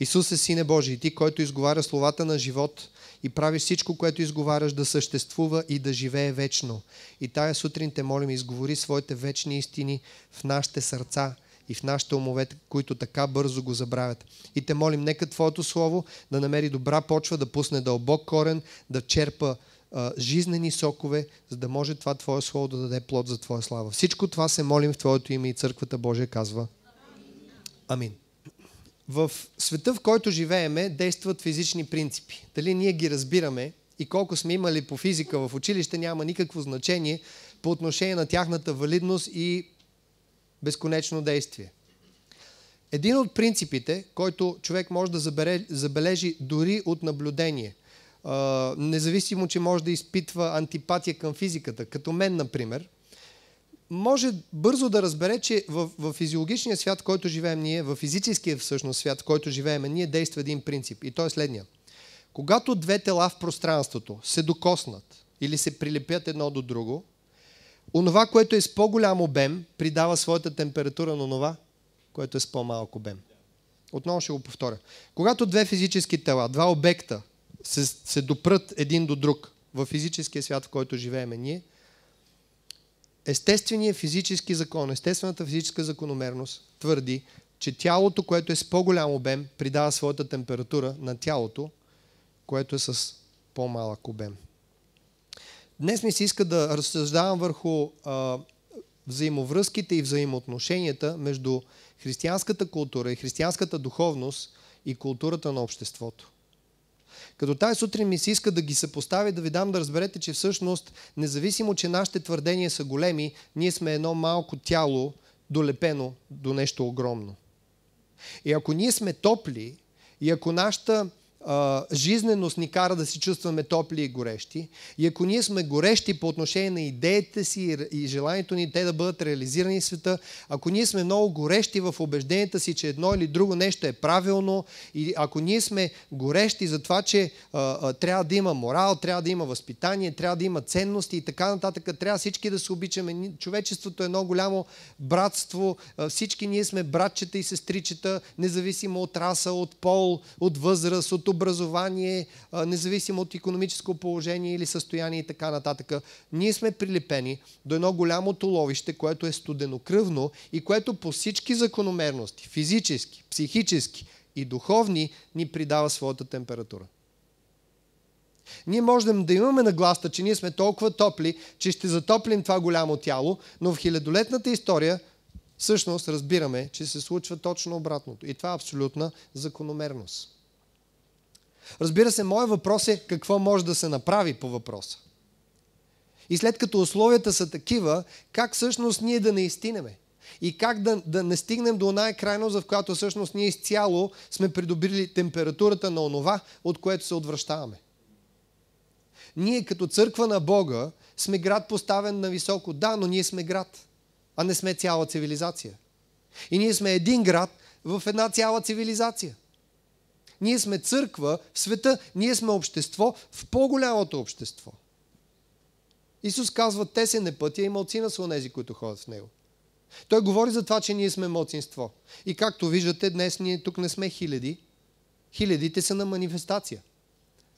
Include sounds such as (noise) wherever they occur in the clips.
Исус е Сине Божий, ти, който изговаря словата на живот и правиш всичко, което изговаряш да съществува и да живее вечно. И тая сутрин те молим, изговори своите вечни истини в нашите сърца и в нашите умове, които така бързо го забравят. И те молим, нека Твоето Слово да намери добра почва, да пусне дълбок корен, да черпа а, жизнени сокове, за да може това Твое Слово да даде плод за Твоя слава. Всичко това се молим в Твоето име и Църквата Божия казва. Амин. В света, в който живееме, действат физични принципи. Дали ние ги разбираме и колко сме имали по физика в училище, няма никакво значение по отношение на тяхната валидност и безконечно действие. Един от принципите, който човек може да забележи дори от наблюдение, независимо, че може да изпитва антипатия към физиката, като мен, например – може бързо да разбере, че в, в физиологичния свят, в който живеем ние, в физическия всъщност свят, в който живеем ние, действа един принцип. И той е следния. Когато две тела в пространството се докоснат или се прилепят едно до друго, онова, което е с по-голям обем, придава своята температура на онова, което е с по-малък обем. Отново ще го повторя. Когато две физически тела, два обекта се, се допрат един до друг в физическия свят, в който живеем ние, естественият физически закон, естествената физическа закономерност твърди, че тялото, което е с по-голям обем, придава своята температура на тялото, което е с по-малък обем. Днес ми се иска да разсъждавам върху а, взаимовръзките и взаимоотношенията между християнската култура и християнската духовност и културата на обществото. Като тази сутрин ми се иска да ги съпоставя да ви дам да разберете, че всъщност, независимо, че нашите твърдения са големи, ние сме едно малко тяло, долепено до нещо огромно. И ако ние сме топли, и ако нашата жизненост ни кара да се чувстваме топли и горещи. И ако ние сме горещи по отношение на идеите си и желанието ни те да бъдат реализирани в света, ако ние сме много горещи в убежденията си, че едно или друго нещо е правилно, и ако ние сме горещи за това, че а, а, трябва да има морал, трябва да има възпитание, трябва да има ценности и така нататък, трябва всички да се обичаме. Човечеството е едно голямо братство, а, всички ние сме братчета и сестричета, независимо от раса, от пол, от възраст, от образование, независимо от економическо положение или състояние и така нататък. Ние сме прилепени до едно голямо толовище, което е студенокръвно и което по всички закономерности, физически, психически и духовни, ни придава своята температура. Ние можем да имаме нагласта, че ние сме толкова топли, че ще затоплим това голямо тяло, но в хилядолетната история всъщност разбираме, че се случва точно обратното. И това е абсолютна закономерност. Разбира се, моят въпрос е какво може да се направи по въпроса. И след като условията са такива, как всъщност ние да не изтинеме? И как да, да не стигнем до оная крайност, в която всъщност ние изцяло сме придобили температурата на онова, от което се отвръщаваме? Ние като църква на Бога сме град поставен на високо. Да, но ние сме град, а не сме цяла цивилизация. И ние сме един град в една цяла цивилизация. Ние сме църква в света, ние сме общество в по-голямото общество. Исус казва, те се не пътя и мълцина са онези, които ходят в него. Той говори за това, че ние сме мълцинство. И както виждате, днес ние тук не сме хиляди. Хилядите са на манифестация.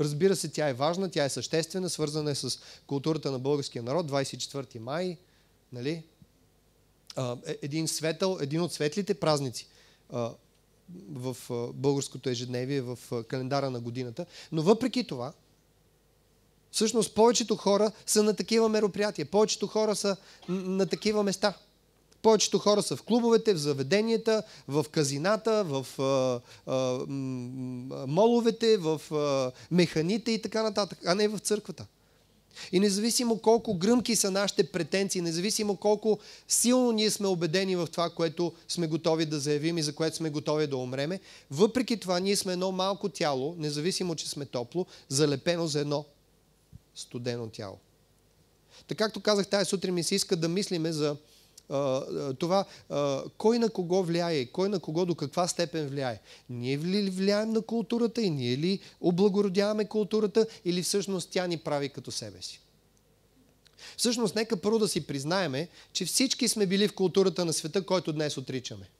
Разбира се, тя е важна, тя е съществена, свързана е с културата на българския народ. 24 май, нали? Е, един светъл, един от светлите празници в българското ежедневие, в календара на годината. Но въпреки това, всъщност повечето хора са на такива мероприятия, повечето хора са на такива места. Повечето хора са в клубовете, в заведенията, в казината, в а, а, моловете, в а, механите и така нататък, а не в църквата. И независимо колко гръмки са нашите претенции, независимо колко силно ние сме убедени в това, което сме готови да заявим и за което сме готови да умреме, въпреки това ние сме едно малко тяло, независимо, че сме топло, залепено за едно студено тяло. Така както казах тази сутрин, ми се иска да мислиме за това кой на кого влияе, кой на кого до каква степен влияе. Ние ли влияем на културата и ние ли облагородяваме културата или всъщност тя ни прави като себе си? Всъщност, нека първо да си признаеме, че всички сме били в културата на света, който днес отричаме.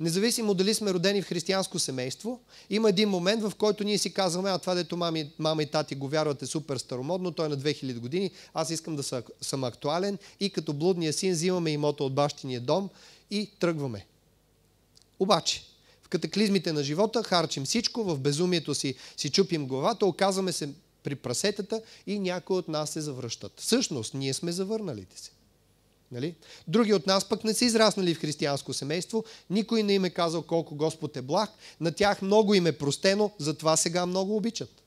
Независимо дали сме родени в християнско семейство, има един момент, в който ние си казваме, а това дето мами, мама и тати го вярват е супер старомодно, той е на 2000 години, аз искам да съм актуален и като блудния син взимаме имота от бащиния дом и тръгваме. Обаче, в катаклизмите на живота харчим всичко, в безумието си си чупим главата, оказваме се при прасетата и някои от нас се завръщат. Всъщност, ние сме завърналите се. Нали? Други от нас пък не са израснали в християнско семейство, никой не им е казал колко Господ е благ, на тях много им е простено, затова сега много обичат.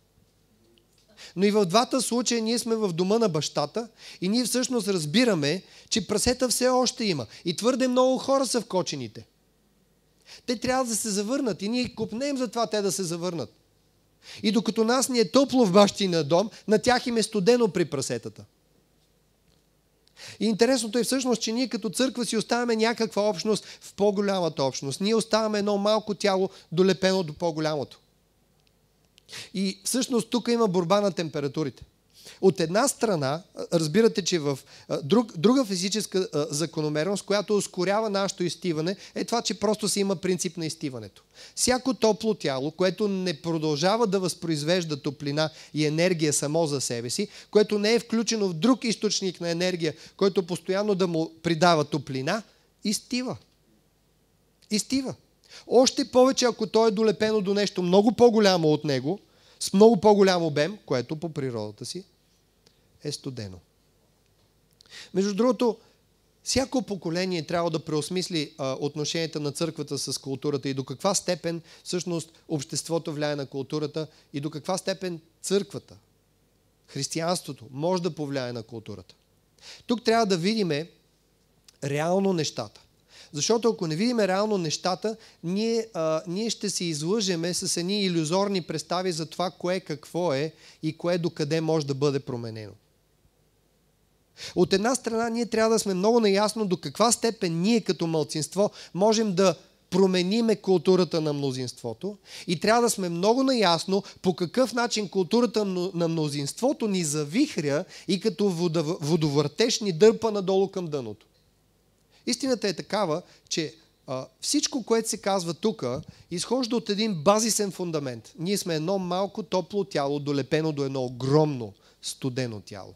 Но и в двата случая ние сме в дома на бащата и ние всъщност разбираме, че прасета все още има и твърде много хора са в кочените. Те трябва да се завърнат и ние купнем за това те да се завърнат. И докато нас ни е топло в бащина дом, на тях им е студено при прасетата. И интересното е всъщност, че ние като църква си оставаме някаква общност в по-голямата общност. Ние оставаме едно малко тяло, долепено до по-голямото. И всъщност тук има борба на температурите. От една страна, разбирате, че в друг, друга физическа закономерност, която ускорява нашето изтиване, е това, че просто се има принцип на изтиването. Всяко топло тяло, което не продължава да възпроизвежда топлина и енергия само за себе си, което не е включено в друг източник на енергия, който постоянно да му придава топлина, изтива. Изтива. Още повече, ако то е долепено до нещо много по-голямо от него, с много по-голям обем, което по природата си е студено. Между другото, всяко поколение трябва да преосмисли а, отношенията на църквата с културата и до каква степен всъщност обществото влияе на културата и до каква степен църквата, християнството може да повлияе на културата. Тук трябва да видиме реално нещата. Защото ако не видим реално нещата, ние, а, ние ще се излъжеме с едни иллюзорни представи за това кое какво е и кое докъде може да бъде променено. От една страна ние трябва да сме много наясно до каква степен ние като мълцинство можем да промениме културата на мнозинството и трябва да сме много наясно по какъв начин културата на мнозинството ни завихря и като водовъртеж ни дърпа надолу към дъното. Истината е такава, че а, всичко, което се казва тук, изхожда от един базисен фундамент. Ние сме едно малко топло тяло, долепено до едно огромно студено тяло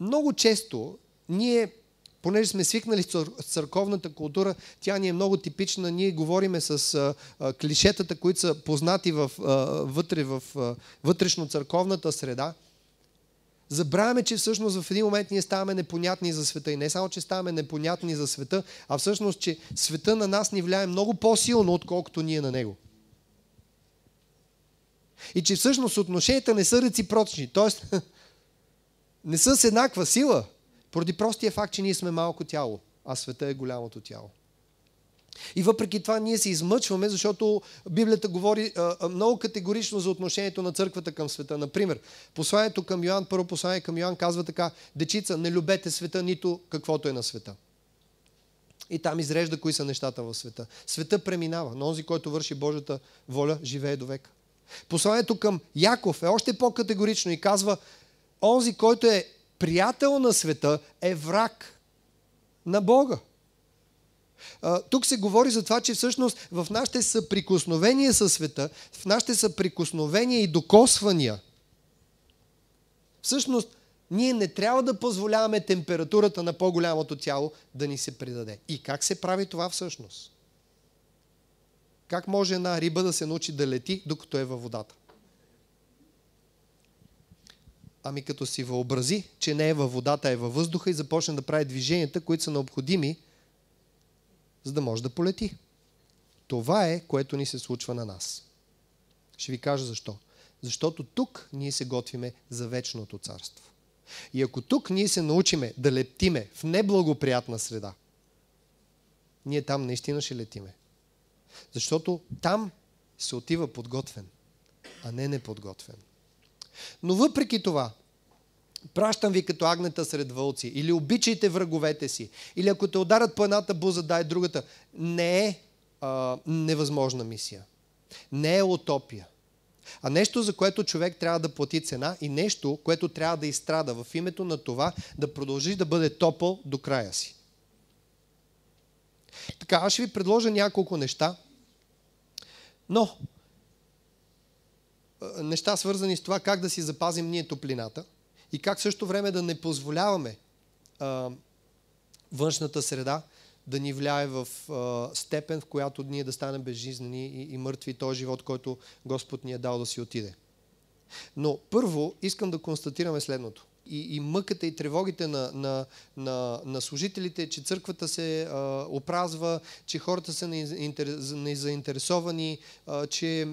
много често ние, понеже сме свикнали с църковната култура, тя ни е много типична, ние говориме с а, а, клишетата, които са познати в, а, вътре в а, вътрешно-църковната среда, Забравяме, че всъщност в един момент ние ставаме непонятни за света. И не само, че ставаме непонятни за света, а всъщност, че света на нас ни влияе много по-силно, отколкото ние на него. И че всъщност отношенията не са реципрочни. Тоест, (laughs) не са с еднаква сила, поради простия факт, че ние сме малко тяло, а света е голямото тяло. И въпреки това ние се измъчваме, защото Библията говори а, много категорично за отношението на църквата към света. Например, посланието към Йоан, първо послание към Йоан казва така, дечица, не любете света, нито каквото е на света. И там изрежда кои са нещата в света. Света преминава, но онзи, който върши Божията воля, живее до века. Посланието към Яков е още по-категорично и казва, онзи, който е приятел на света, е враг на Бога. Тук се говори за това, че всъщност в нашите съприкосновения със света, в нашите съприкосновения и докосвания, всъщност ние не трябва да позволяваме температурата на по-голямото тяло да ни се придаде. И как се прави това всъщност? Как може една риба да се научи да лети, докато е във водата? Ами като си въобрази, че не е във водата, е във въздуха и започне да прави движенията, които са необходими, за да може да полети. Това е, което ни се случва на нас. Ще ви кажа защо. Защото тук ние се готвиме за вечното царство. И ако тук ние се научиме да лептиме в неблагоприятна среда, ние там наистина ще летиме. Защото там се отива подготвен, а не неподготвен. Но въпреки това, пращам ви като агнета сред вълци, или обичайте враговете си, или ако те ударят по едната буза, дай другата. Не е а, невъзможна мисия. Не е утопия. А нещо, за което човек трябва да плати цена и нещо, което трябва да изстрада в името на това да продължи да бъде топъл до края си. Така, аз ще ви предложа няколко неща, но неща свързани с това как да си запазим ние топлината и как също време да не позволяваме а, външната среда да ни влияе в а, степен, в която ние да станем безжизнени и, и мъртви този живот, който Господ ни е дал да си отиде. Но първо искам да констатираме следното и, и мъката и тревогите на, на, на, на служителите, че църквата се а, опразва, че хората са незаинтересовани, а, че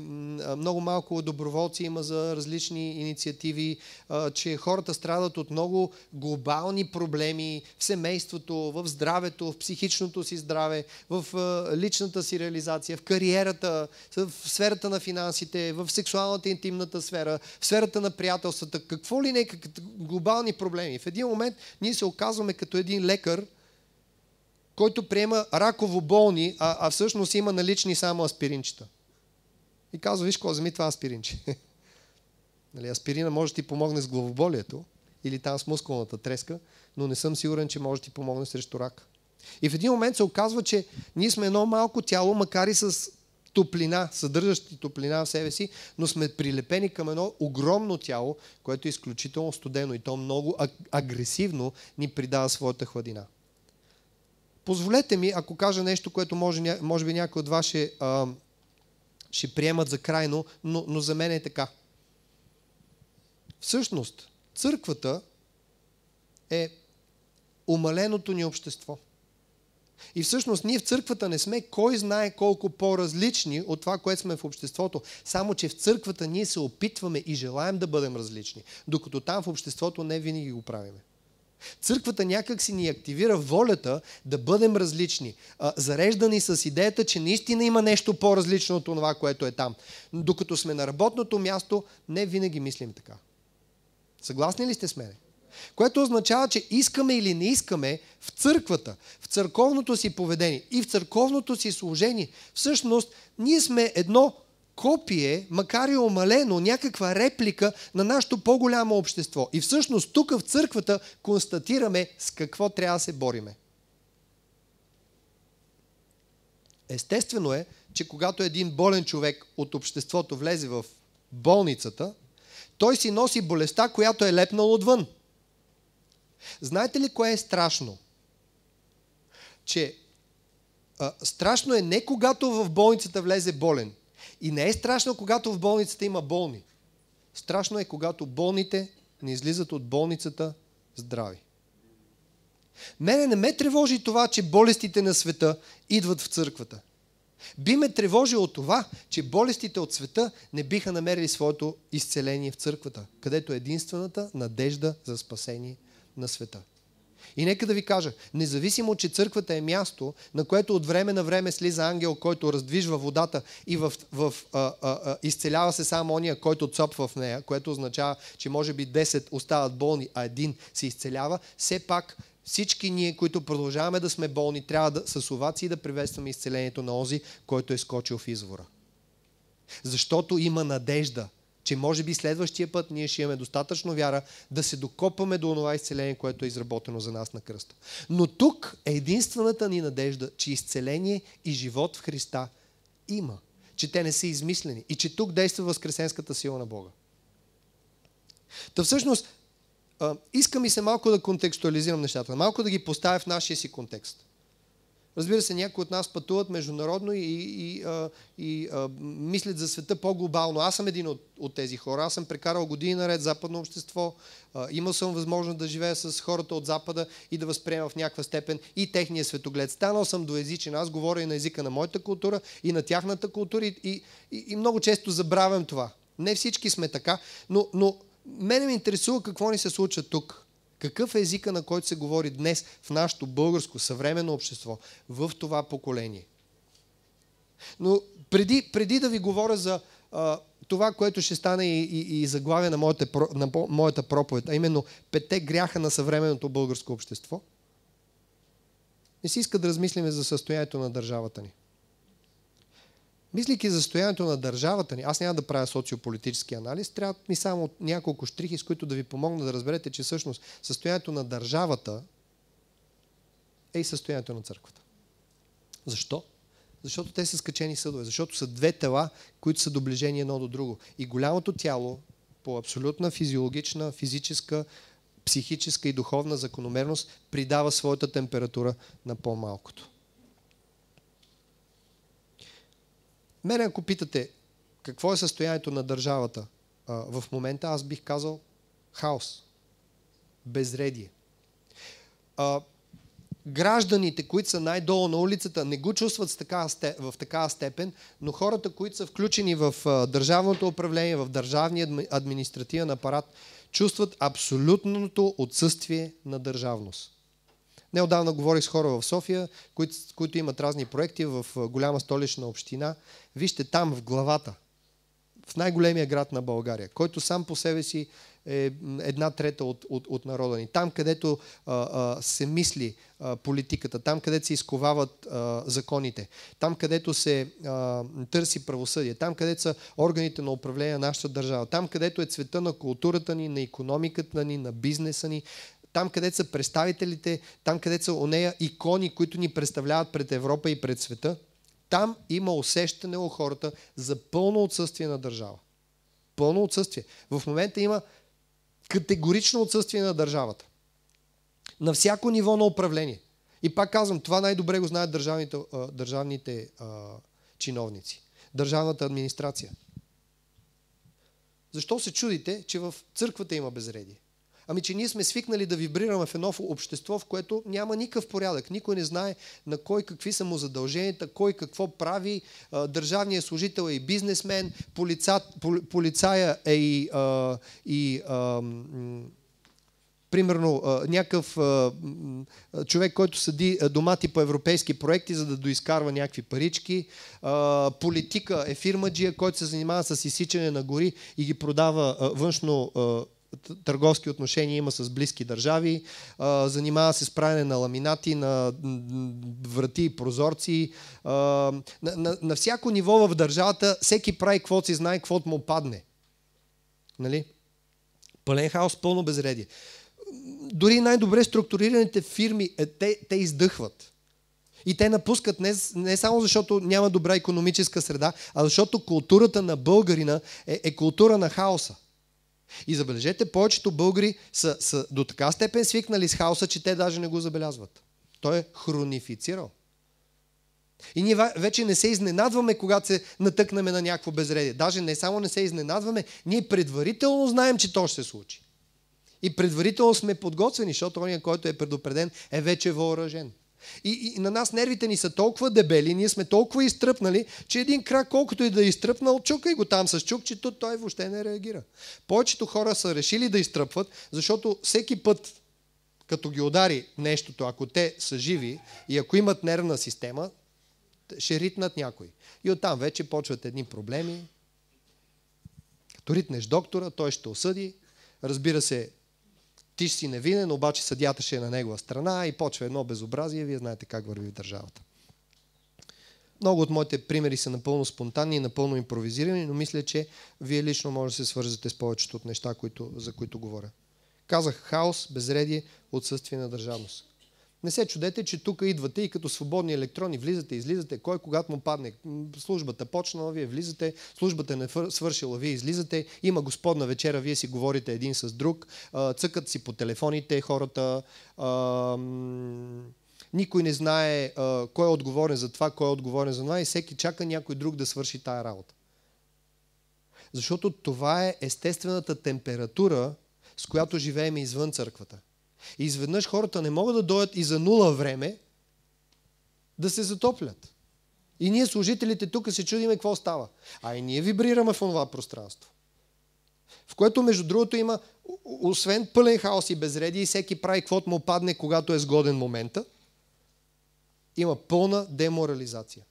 много малко доброволци има за различни инициативи, а, че хората страдат от много глобални проблеми в семейството, в здравето, в психичното си здраве, в а, личната си реализация, в кариерата, в сферата на финансите, в сексуалната интимната сфера, в сферата на приятелствата. Какво ли не, глобално глобални проблеми. В един момент ние се оказваме като един лекар, който приема раково болни, а, а всъщност има налични само аспиринчета. И казва, виж какво, вземи това аспиринче. (laughs) нали, аспирина може да ти помогне с главоболието или там с мускулната треска, но не съм сигурен, че може да ти помогне срещу рака. И в един момент се оказва, че ние сме едно малко тяло, макар и с топлина, съдържащи топлина в себе си, но сме прилепени към едно огромно тяло, което е изключително студено и то много агресивно ни придава своята хладина. Позволете ми, ако кажа нещо, което може, може би някои от вас ще, а, ще приемат за крайно, но, но за мен е така. Всъщност, църквата е умаленото ни общество – и всъщност ние в църквата не сме кой знае колко по-различни от това, което сме в обществото. Само, че в църквата ние се опитваме и желаем да бъдем различни, докато там в обществото не винаги го правиме. Църквата някак си ни активира волята да бъдем различни, зареждани с идеята, че наистина има нещо по-различно от това, което е там. Докато сме на работното място, не винаги мислим така. Съгласни ли сте с мене? Което означава, че искаме или не искаме в църквата, в църковното си поведение и в църковното си служение, всъщност ние сме едно копие, макар и омалено, някаква реплика на нашето по-голямо общество. И всъщност тук в църквата констатираме с какво трябва да се бориме. Естествено е, че когато един болен човек от обществото влезе в болницата, той си носи болестта, която е лепнал отвън – Знаете ли кое е страшно? Че а, страшно е не когато в болницата влезе болен. И не е страшно, когато в болницата има болни. Страшно е, когато болните не излизат от болницата здрави. Мене не ме тревожи това, че болестите на света идват в църквата. Би ме тревожило това, че болестите от света не биха намерили своето изцеление в църквата, където е единствената надежда за спасение на света. И нека да ви кажа, независимо, че църквата е място, на което от време на време слиза ангел, който раздвижва водата и в, в, а, а, а, изцелява се само ония, който цопва в нея, което означава, че може би 10 остават болни, а един се изцелява, все пак всички ние, които продължаваме да сме болни, трябва да, с овации да приветстваме изцелението на Ози, който е скочил в извора. Защото има надежда че може би следващия път ние ще имаме достатъчно вяра да се докопаме до това изцеление, което е изработено за нас на кръста. Но тук е единствената ни надежда, че изцеление и живот в Христа има. Че те не са измислени. И че тук действа възкресенската сила на Бога. Та всъщност, искам и се малко да контекстуализирам нещата, малко да ги поставя в нашия си контекст. Разбира се, някои от нас пътуват международно и, и, а, и а, мислят за света по-глобално. Аз съм един от, от тези хора. Аз съм прекарал години наред западно общество. А, имал съм възможност да живея с хората от Запада и да възприема в някаква степен и техния светоглед. Станал съм доезичен. Аз говоря и на езика на моята култура, и на тяхната култура. И, и, и много често забравям това. Не всички сме така, но, но мене ме интересува какво ни се случва тук. Какъв е езика, на който се говори днес в нашето българско съвременно общество, в това поколение? Но преди, преди да ви говоря за а, това, което ще стане и, и, и заглавие на моята, на моята проповед, а именно пете гряха на съвременното българско общество, не си иска да размислиме за състоянието на държавата ни. Мислики за състоянието на държавата ни, аз няма да правя социополитически анализ, трябва ми само няколко штрихи, с които да ви помогна да разберете, че всъщност състоянието на държавата е и състоянието на църквата. Защо? Защото те са скачени съдове, защото са две тела, които са доближени едно до друго. И голямото тяло, по абсолютна физиологична, физическа, психическа и духовна закономерност, придава своята температура на по-малкото. Мене, ако питате какво е състоянието на държавата а, в момента, аз бих казал хаос, безредие. А, гражданите, които са най-долу на улицата, не го чувстват в такава степен, но хората, които са включени в държавното управление, в държавния административен апарат, чувстват абсолютното отсъствие на държавност. Неодавна говорих с хора в София, които, които имат разни проекти в голяма столична община. Вижте там, в главата, в най-големия град на България, който сам по себе си е една трета от, от, от народа ни. Там, където а, а, се мисли а, политиката, там, където се изковават а, законите, там, където се а, търси правосъдие, там, където са органите на управление на нашата държава, там, където е цвета на културата ни, на економиката ни, на бизнеса ни, там където са представителите, там където са онея икони, които ни представляват пред Европа и пред света, там има усещане у хората за пълно отсъствие на държава. Пълно отсъствие. В момента има категорично отсъствие на държавата. На всяко ниво на управление. И пак казвам, това най-добре го знаят държавните, държавните а, чиновници. Държавната администрация. Защо се чудите, че в църквата има безредие? Ами, че ние сме свикнали да вибрираме в едно общество, в което няма никакъв порядък. Никой не знае на кой какви са му задълженията, кой какво прави. Държавният служител е и бизнесмен, полица, полицая е и, а, и а, примерно някакъв човек, който съди домати по европейски проекти, за да доискарва някакви парички. Политика е фирмаджия, който се занимава с изсичане на гори и ги продава външно търговски отношения има с близки държави, занимава се с правене на ламинати, на врати, и прозорци. На, на, на всяко ниво в държавата всеки прави каквото си знае, каквото му падне. Нали? Пълен хаос, пълно безредие. Дори най-добре структурираните фирми, е, те, те издъхват. И те напускат не, не само защото няма добра економическа среда, а защото културата на българина е, е култура на хаоса. И забележете, повечето българи са, са до така степен свикнали с хаоса, че те даже не го забелязват. Той е хронифицирал. И ние вече не се изненадваме, когато се натъкнаме на някакво безредие. Даже не само не се изненадваме, ние предварително знаем, че то ще се случи. И предварително сме подготвени, защото ония, който е предупреден, е вече въоръжен. И, и на нас нервите ни са толкова дебели, ние сме толкова изтръпнали, че един крак, колкото и да е изтръпнал, чукай го там с чукчето, той въобще не реагира. Повечето хора са решили да изтръпват, защото всеки път, като ги удари нещото, ако те са живи и ако имат нервна система, ще ритнат някой. И оттам вече почват едни проблеми. Като ритнеш доктора, той ще осъди. Разбира се, ти ще си невинен, обаче съдята ще е на негова страна и почва едно безобразие, вие знаете как върви в държавата. Много от моите примери са напълно спонтанни и напълно импровизирани, но мисля, че вие лично може да се свързате с повечето от неща, които, за които говоря. Казах хаос, безредие, отсъствие на държавност. Не се чудете, че тук идвате и като свободни електрони влизате, излизате, кой когато му падне. Службата почнала, вие влизате, службата не свършила, вие излизате, има господна вечера, вие си говорите един с друг, цъкат си по телефоните хората, никой не знае кой е отговорен за това, кой е отговорен за това и всеки чака някой друг да свърши тая работа. Защото това е естествената температура, с която живеем извън църквата. И изведнъж хората не могат да дойдат и за нула време да се затоплят. И ние служителите тук се чудиме какво става. А и ние вибрираме в това пространство. В което, между другото, има, освен пълен хаос и безреди, и всеки прави каквото му падне, когато е сгоден момента, има пълна деморализация,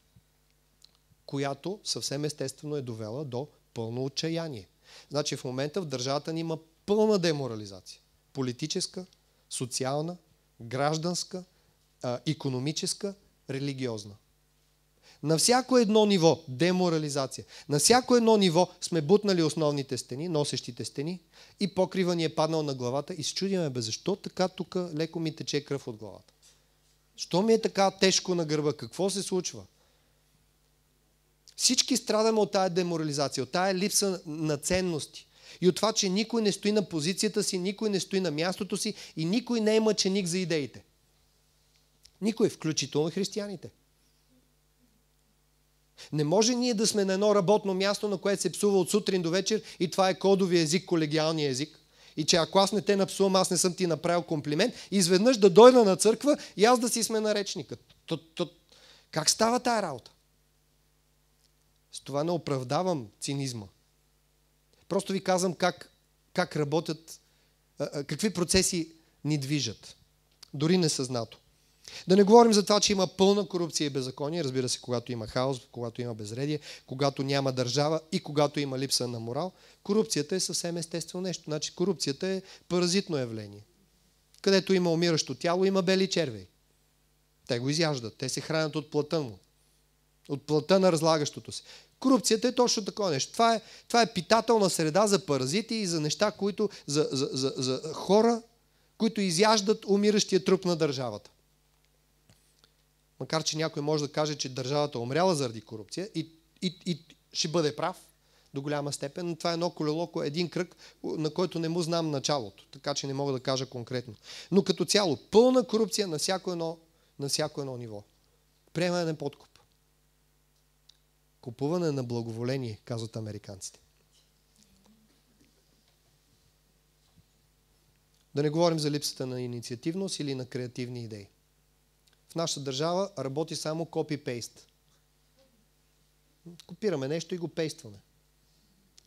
която съвсем естествено е довела до пълно отчаяние. Значи в момента в държавата ни има пълна деморализация. Политическа, социална, гражданска, економическа, религиозна. На всяко едно ниво деморализация, на всяко едно ниво сме бутнали основните стени, носещите стени и покрива ни е паднал на главата и се чудиме, бе, защо така тук леко ми тече кръв от главата? Що ми е така тежко на гърба? Какво се случва? Всички страдаме от тая деморализация, от тая липса на ценности и от това, че никой не стои на позицията си, никой не стои на мястото си и никой не е мъченик за идеите. Никой, включително християните. Не може ние да сме на едно работно място, на което се псува от сутрин до вечер и това е кодови език, колегиалния език. И че ако аз не те напсувам, аз не съм ти направил комплимент, изведнъж да дойда на църква и аз да си сме наречника. как става тая работа? С това не оправдавам цинизма. Просто ви казвам как, как работят, какви процеси ни движат. Дори несъзнато. Да не говорим за това, че има пълна корупция и беззаконие, разбира се, когато има хаос, когато има безредие, когато няма държава и когато има липса на морал. Корупцията е съвсем естествено нещо. Значи корупцията е паразитно явление. Където има умиращо тяло, има бели черви. Те го изяждат. Те се хранят от плата му. От плътъна на разлагащото се. Корупцията е точно такова нещо. Това е, това е питателна среда за паразити и за неща, които, за, за, за, за хора, които изяждат умиращия труп на държавата. Макар, че някой може да каже, че държавата е умряла заради корупция и, и, и ще бъде прав до голяма степен, но това е едно колело, един кръг, на който не му знам началото, така че не мога да кажа конкретно. Но като цяло, пълна корупция на всяко едно, на всяко едно ниво. Приемане на подкуп. Купуване на благоволение, казват американците. Да не говорим за липсата на инициативност или на креативни идеи. В нашата държава работи само копи-пейст. Копираме нещо и го пействаме.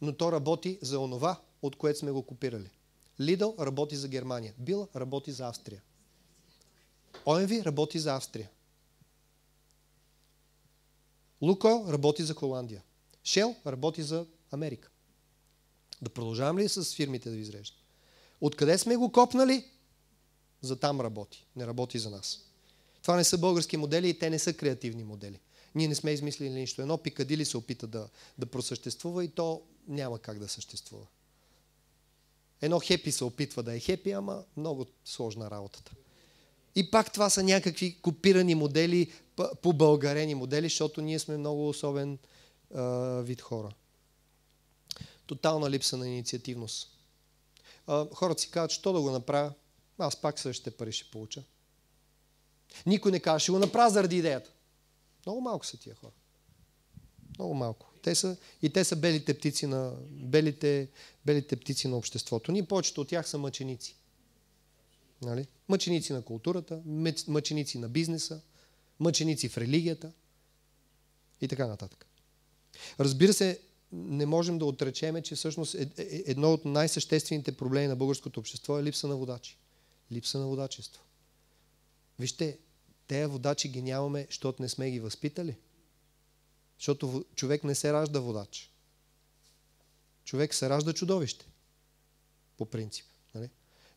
Но то работи за онова, от което сме го копирали. Лидъл работи за Германия. Бил работи за Австрия. ОМВ работи за Австрия. Лукойл работи за Холандия. Шел работи за Америка. Да продължавам ли с фирмите да ви изреждам? Откъде сме го копнали? За там работи. Не работи за нас. Това не са български модели и те не са креативни модели. Ние не сме измислили нищо. Едно пикадили се опита да, да просъществува и то няма как да съществува. Едно хепи се опитва да е хепи, ама много сложна работата. И пак това са някакви копирани модели, побългарени модели, защото ние сме много особен а, вид хора. Тотална липса на инициативност. А, хората си казват, що да го направя? Аз пак същите пари ще получа. Никой не казва, ще го направя заради идеята. Много малко са тия хора. Много малко. Те са, и те са белите птици на, белите, белите птици на обществото. Ние повечето от тях са мъченици. Нали? Мъченици на културата, мъченици на бизнеса, мъченици в религията и така нататък. Разбира се, не можем да отречеме, че всъщност е, е, е едно от най-съществените проблеми на българското общество е липса на водачи. Липса на водачество. Вижте, тези водачи ги нямаме, защото не сме ги възпитали. Защото човек не се ражда водач. Човек се ражда чудовище. По принцип.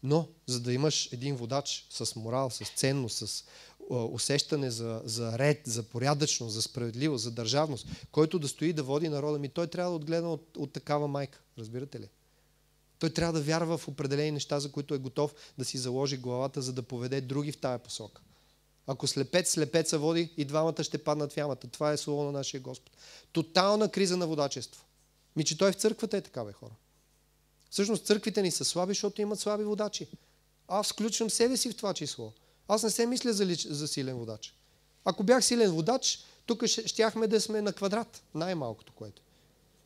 Но, за да имаш един водач с морал, с ценност, с усещане за, за ред, за порядъчност, за справедливост, за държавност, който да стои да води народа ми, той трябва да отгледа от, от такава майка. Разбирате ли? Той трябва да вярва в определени неща, за които е готов да си заложи главата, за да поведе други в тая посока. Ако слепец слепеца води, и двамата ще паднат в ямата. Това е слово на нашия Господ. Тотална криза на водачество. Ми, че той в църквата е такава хора. Всъщност църквите ни са слаби, защото имат слаби водачи. Аз включвам себе си в това число. Аз не се мисля за, лич, за силен водач. Ако бях силен водач, тук щяхме да сме на квадрат, най-малкото което.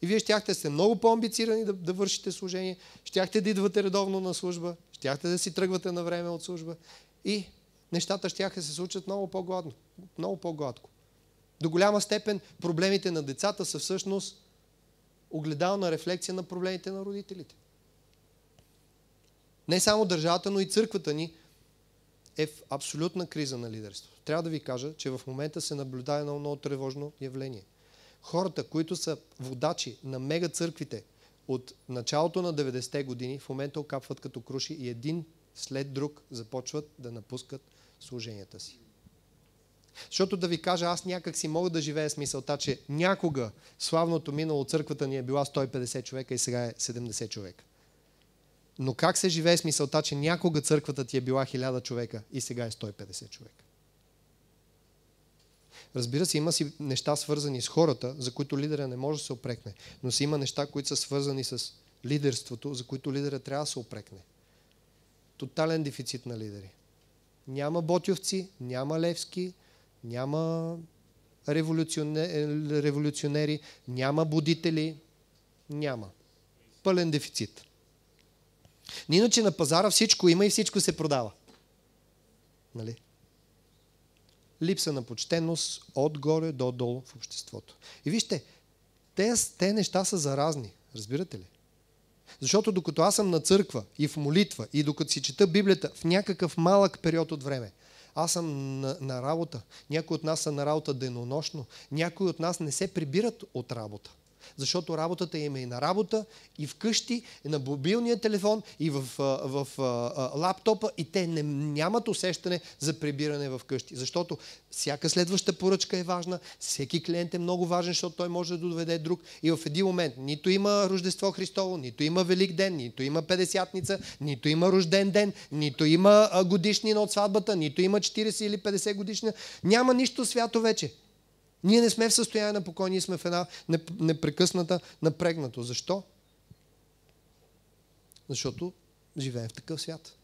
И вие щяхте да сте много по-амбицирани да, да вършите служение, щяхте да идвате редовно на служба, щяхте да си тръгвате на време от служба и нещата щяха да се случат много по-гладно, много по-гладко. До голяма степен проблемите на децата са всъщност огледална рефлекция на проблемите на родителите не само държавата, но и църквата ни е в абсолютна криза на лидерство. Трябва да ви кажа, че в момента се наблюдава едно много тревожно явление. Хората, които са водачи на мега църквите от началото на 90-те години, в момента окапват като круши и един след друг започват да напускат служенията си. Защото да ви кажа, аз някак си мога да живея с мисълта, че някога славното минало църквата ни е била 150 човека и сега е 70 човека. Но как се живее с мисълта, че някога църквата ти е била 1000 човека и сега е 150 човека? Разбира се, има си неща свързани с хората, за които лидера не може да се опрекне. Но си има неща, които са свързани с лидерството, за които лидера трябва да се опрекне. Тотален дефицит на лидери. Няма Ботьовци, няма Левски, няма революционери, няма будители. Няма. Пълен дефицит. Иначе на пазара всичко има и всичко се продава. Нали? Липса на почтеност отгоре до долу в обществото. И вижте, те, те неща са заразни. Разбирате ли? Защото докато аз съм на църква и в молитва, и докато си чета Библията в някакъв малък период от време, аз съм на, на работа. Някои от нас са на работа денонощно. Някои от нас не се прибират от работа защото работата им е и на работа, и вкъщи, и на мобилния телефон, и в, в, в лаптопа, и те не, нямат усещане за прибиране в къщи. Защото всяка следваща поръчка е важна, всеки клиент е много важен, защото той може да доведе друг. И в един момент нито има Рождество Христово, нито има Велик ден, нито има Педесятница, нито има рожден ден, нито има годишнина от сватбата, нито има 40 или 50 годишнина. Няма нищо свято вече. Ние не сме в състояние на покой, ние сме в една непрекъсната напрегнато. Защо? Защото живеем в такъв свят.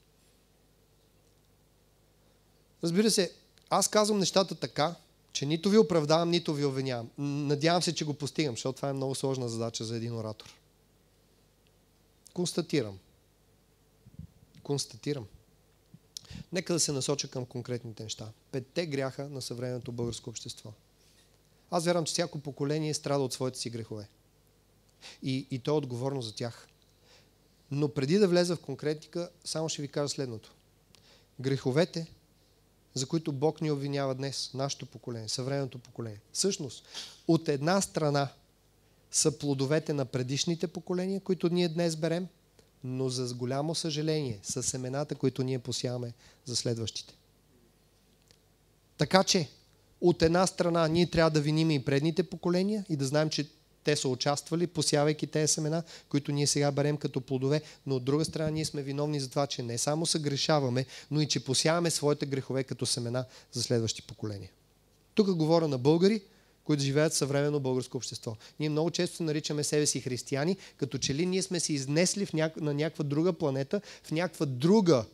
Разбира се, аз казвам нещата така, че нито ви оправдавам, нито ви обвинявам. Надявам се, че го постигам, защото това е много сложна задача за един оратор. Констатирам. Констатирам. Нека да се насоча към конкретните неща. Петте гряха на съвременното българско общество – аз вярвам, че всяко поколение страда от своите си грехове. И, и то е отговорно за тях. Но преди да влеза в конкретика, само ще ви кажа следното. Греховете, за които Бог ни обвинява днес, нашето поколение, съвременното поколение, всъщност, от една страна са плодовете на предишните поколения, които ние днес берем, но за голямо съжаление са семената, които ние посяваме за следващите. Така че, от една страна ние трябва да виним и предните поколения и да знаем, че те са участвали, посявайки тези семена, които ние сега берем като плодове, но от друга страна ние сме виновни за това, че не само съгрешаваме, но и че посяваме своите грехове като семена за следващи поколения. Тук говоря на българи, които живеят в съвременно българско общество. Ние много често наричаме себе си християни, като че ли ние сме се изнесли на някаква друга планета, в някаква друга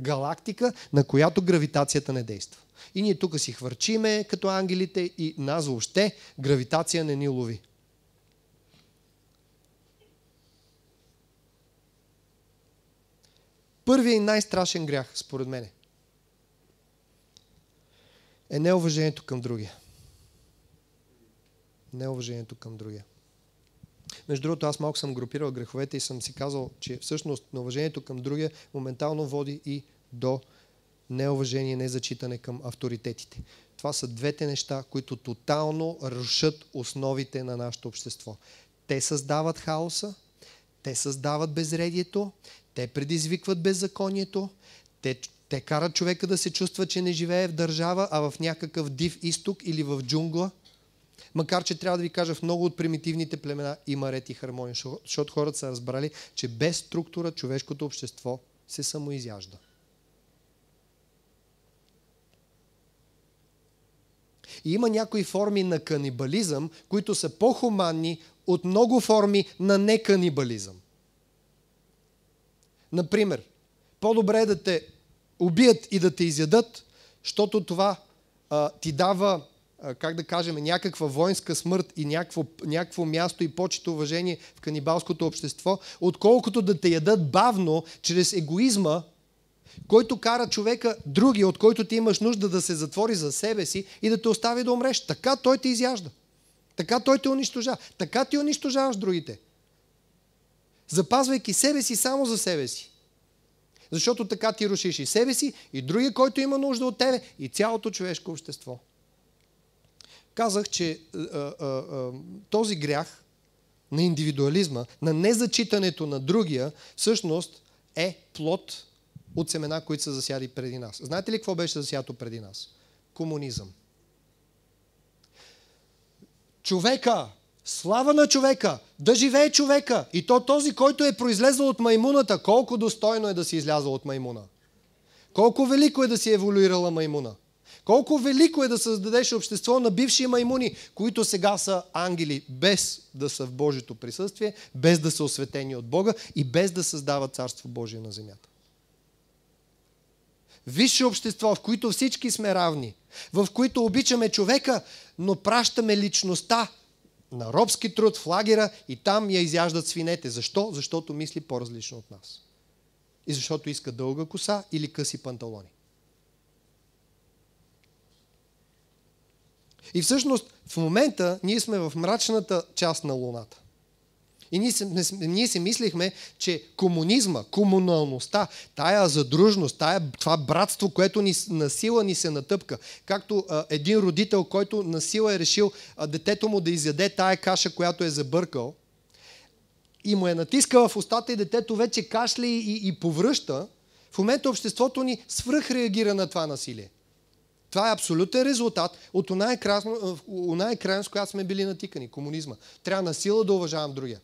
галактика, на която гравитацията не действа. И ние тук си хвърчиме като ангелите и нас въобще гравитация не ни лови. Първият и най-страшен грях, според мен, е неуважението към другия. Неуважението към другия. Между другото, аз малко съм групирал греховете и съм си казал, че всъщност неуважението към другия моментално води и до неуважение, незачитане към авторитетите. Това са двете неща, които тотално рушат основите на нашето общество. Те създават хаоса, те създават безредието, те предизвикват беззаконието, те, те карат човека да се чувства, че не живее в държава, а в някакъв див изток или в джунгла – Макар, че трябва да ви кажа, в много от примитивните племена има ред и хармония, защото хората са разбрали, че без структура човешкото общество се самоизяжда. И има някои форми на канибализъм, които са по-хуманни от много форми на неканибализъм. Например, по-добре е да те убият и да те изядат, защото това а, ти дава как да кажем, някаква воинска смърт и някакво, някакво място и почето уважение в канибалското общество, отколкото да те ядат бавно чрез егоизма, който кара човека, други, от който ти имаш нужда да се затвори за себе си и да те остави да умреш. Така той те изяжда. Така той те унищожава. Така ти унищожаваш другите. Запазвайки себе си само за себе си. Защото така ти рушиш и себе си, и другия, който има нужда от тебе, и цялото човешко общество казах, че а, а, а, този грях на индивидуализма, на незачитането на другия, всъщност е плод от семена, които са засяли преди нас. Знаете ли какво беше засято преди нас? Комунизъм. Човека, слава на човека, да живее човека. И то този, който е произлезъл от маймуната, колко достойно е да си излязъл от маймуна. Колко велико е да си еволюирала маймуна. Колко велико е да създадеш общество на бивши маймуни, които сега са ангели, без да са в Божието присъствие, без да са осветени от Бога и без да създават Царство Божие на земята. Висше общество, в които всички сме равни, в които обичаме човека, но пращаме личността на робски труд в лагера и там я изяждат свинете. Защо? Защото мисли по-различно от нас. И защото иска дълга коса или къси панталони. И всъщност в момента ние сме в мрачната част на Луната. И ние си, ние си мислихме, че комунизма, комуналността, тая задружност, тая, това братство, което ни, насила ни се натъпка, както а, един родител, който насила е решил а, детето му да изяде тая каша, която е забъркал, и му е натискал в устата и детето вече кашля и, и повръща, в момента обществото ни свръхреагира на това насилие. Това е абсолютен резултат от оная е, крайност, с която сме били натикани, комунизма. Трябва на сила да уважавам другия.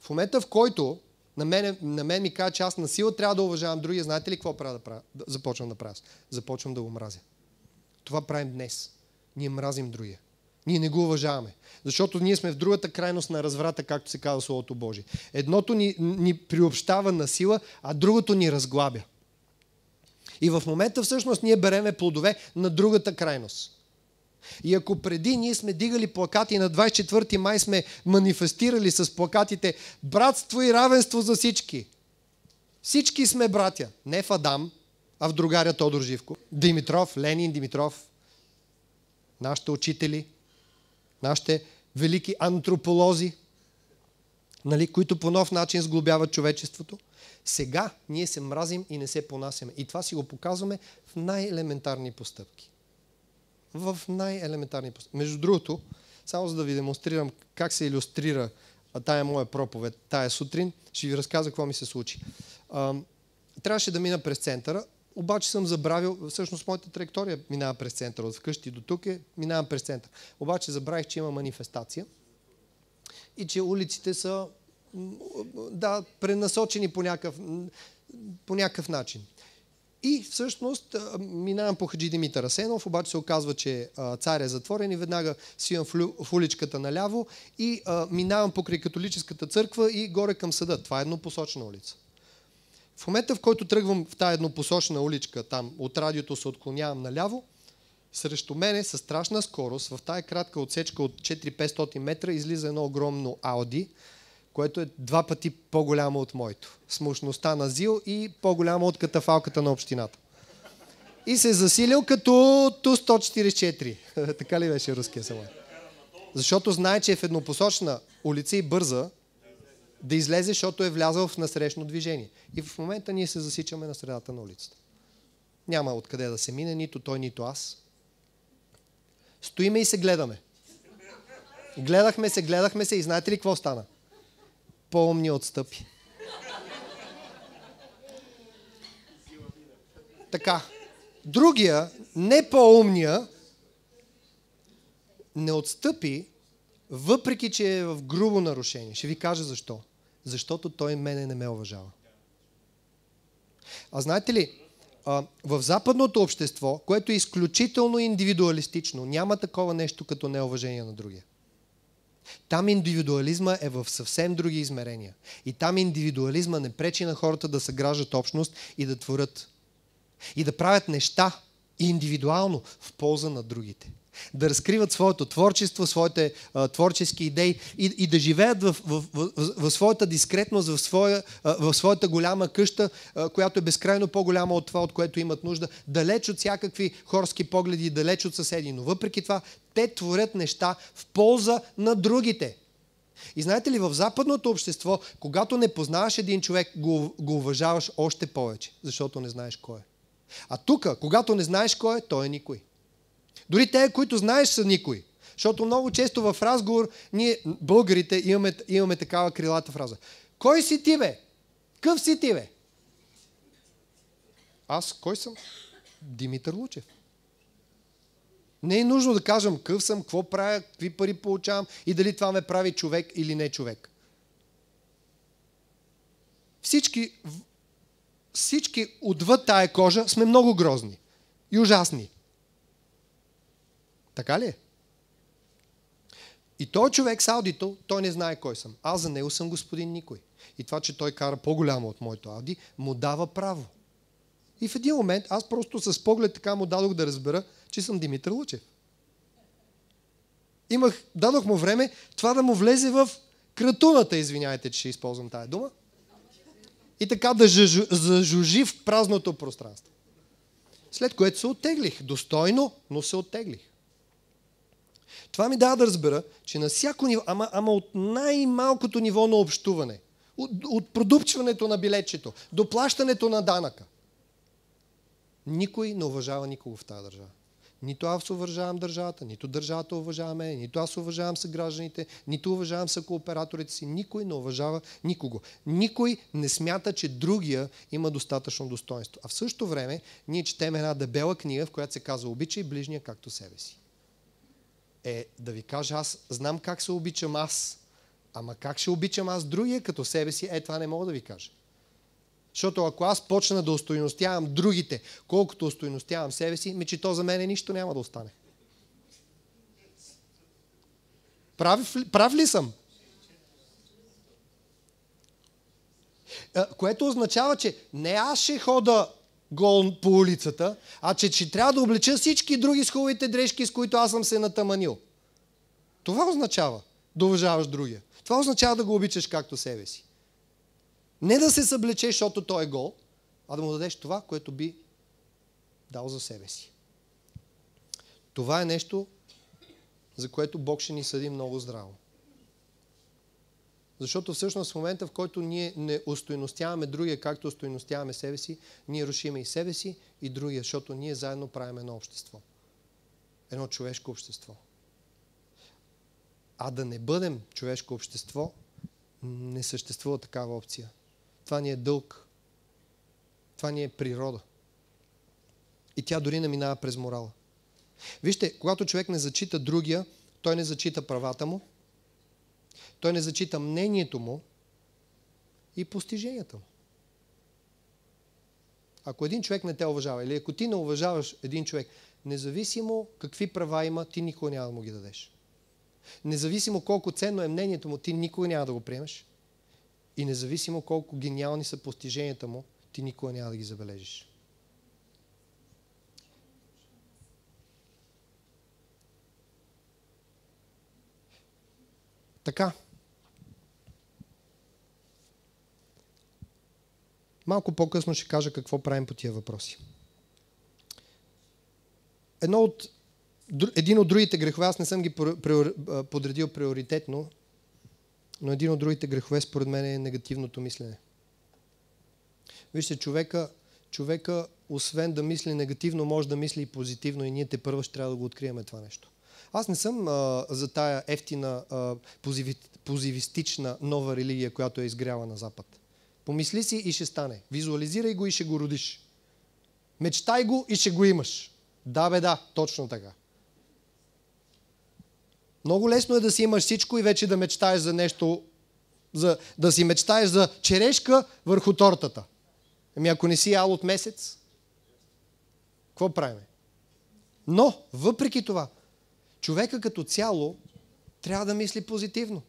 В момента, в който на мен, на мен ми казва, че аз на сила трябва да уважавам другия, знаете ли какво правя да правя? започвам да правя? Започвам да го мразя. Това правим днес. Ние мразим другия. Ние не го уважаваме. Защото ние сме в другата крайност на разврата, както се казва Словото Божие. Едното ни, ни приобщава на сила, а другото ни разглабя. И в момента всъщност ние береме плодове на другата крайност. И ако преди ние сме дигали плакати на 24 май сме манифестирали с плакатите братство и равенство за всички. Всички сме братя. Не в Адам, а в другаря Тодор Живко. Димитров, Ленин Димитров, нашите учители, нашите велики антрополози, нали, които по нов начин сглобяват човечеството. Сега ние се мразим и не се понасяме. И това си го показваме в най-елементарни постъпки. В най-елементарни постъпки. Между другото, само за да ви демонстрирам как се иллюстрира тая моя проповед, тая сутрин, ще ви разказа какво ми се случи. трябваше да мина през центъра, обаче съм забравил, всъщност моята траектория минава през центъра, от вкъщи до тук е, минавам през центъра. Обаче забравих, че има манифестация и че улиците са да, пренасочени по някакъв, по някакъв начин. И всъщност минавам по Хаджи Димитър Асенов, обаче се оказва, че цар е затворен и веднага свивам в уличката наляво и минавам покрай католическата църква и горе към съда. Това е еднопосочна улица. В момента, в който тръгвам в тази еднопосочна уличка, там от радиото се отклонявам наляво, срещу мене със страшна скорост в тая кратка отсечка от 4-500 метра излиза едно огромно Ауди, което е два пъти по-голямо от моето. С мощността на ЗИЛ и по-голямо от катафалката на общината. И се е засилил като Ту-144. (laughs) така ли беше руския самолет? Защото знае, че е в еднопосочна улица и бърза да излезе, защото е влязъл в насрещно движение. И в момента ние се засичаме на средата на улицата. Няма откъде да се мине, нито той, нито аз. Стоиме и се гледаме. Гледахме се, гледахме се и знаете ли какво стана? по умни отстъпи. Така. Другия, не по-умния, не отстъпи, въпреки че е в грубо нарушение. Ще ви кажа защо. Защото той мене не ме уважава. А знаете ли, в западното общество, което е изключително индивидуалистично, няма такова нещо като неуважение на другия. Там индивидуализма е в съвсем други измерения. И там индивидуализма не пречи на хората да съграждат общност и да творят. И да правят неща индивидуално в полза на другите. Да разкриват своето творчество, своите а, творчески идеи и, и да живеят в, в, в, в своята дискретност, в, своя, а, в своята голяма къща, а, която е безкрайно по-голяма от това, от което имат нужда, далеч от всякакви хорски погледи, далеч от съседи. Но въпреки това, те творят неща в полза на другите. И знаете ли, в западното общество, когато не познаваш един човек, го, го уважаваш още повече, защото не знаеш кой е. А тук, когато не знаеш кой е, той е никой. Дори те, които знаеш, са никой. Защото много често в разговор ние, българите, имаме, имаме такава крилата фраза. Кой си ти, бе? Къв си ти, бе? Аз кой съм? Димитър Лучев. Не е нужно да кажам къв съм, какво правя, какви пари получавам и дали това ме прави човек или не човек. Всички, всички отвъд тая кожа сме много грозни и ужасни. Така ли е? И той човек с аудито, той не знае кой съм. Аз за него съм господин никой. И това, че той кара по-голямо от моето ауди, му дава право. И в един момент аз просто с поглед така му дадох да разбера, че съм Димитър Лучев. Имах, дадох му време това да му влезе в кратуната, извиняйте, че ще използвам тая дума. И така да зажужи в празното пространство. След което се отеглих, Достойно, но се оттеглих. Това ми дава да разбера, че на всяко ниво, ама, ама от най-малкото ниво на общуване, от, от продупчването на билетчето, до плащането на данъка, никой не уважава никого в тази държава. Нито аз уважавам държавата, нито държавата уважава мен, нито аз уважавам се гражданите, нито уважавам се кооператорите си. Никой не уважава никого. Никой не смята, че другия има достатъчно достоинство. А в същото време ние четем една дебела книга, в която се казва обичай ближния както себе си. Е, да ви кажа, аз знам как се обичам аз, ама как ще обичам аз другия като себе си, е, това не мога да ви кажа. Защото ако аз почна да устойностявам другите, колкото устойностявам себе си, ми че то за мен нищо няма да остане. Прав, прав ли съм? Което означава, че не аз ще хода гол по улицата, а че, че трябва да облеча всички други с хубавите дрежки, с които аз съм се натаманил. Това означава да уважаваш другия. Това означава да го обичаш както себе си. Не да се съблече, защото той е гол, а да му дадеш това, което би дал за себе си. Това е нещо, за което Бог ще ни съди много здраво. Защото всъщност в момента, в който ние не устойностяваме другия, както устойностяваме себе си, ние рушиме и себе си, и другия, защото ние заедно правим едно общество. Едно човешко общество. А да не бъдем човешко общество, не съществува такава опция. Това ни е дълг. Това ни е природа. И тя дори не минава през морала. Вижте, когато човек не зачита другия, той не зачита правата му, той не зачита мнението му и постиженията му. Ако един човек не те уважава, или ако ти не уважаваш един човек, независимо какви права има, ти никога няма да му ги дадеш. Независимо колко ценно е мнението му, ти никога няма да го приемеш. И независимо колко гениални са постиженията му, ти никога няма да ги забележиш. Така. Малко по-късно ще кажа какво правим по тия въпроси. Едно от, един от другите грехове, аз не съм ги подредил приоритетно, но един от другите грехове, според мен, е негативното мислене. Вижте, човека, човека, освен да мисли негативно, може да мисли и позитивно и ние те първо ще трябва да го открием това нещо. Аз не съм а, за тая ефтина, а, позиви, позивистична нова религия, която е изгряла на Запад. Помисли си и ще стане. Визуализирай го и ще го родиш. Мечтай го и ще го имаш. Да, бе, да, точно така. Много лесно е да си имаш всичко и вече да мечтаеш за нещо, за, да си мечтаеш за черешка върху тортата. Ами ако не си ял от месец, какво правим? Но, въпреки това, човека като цяло трябва да мисли позитивно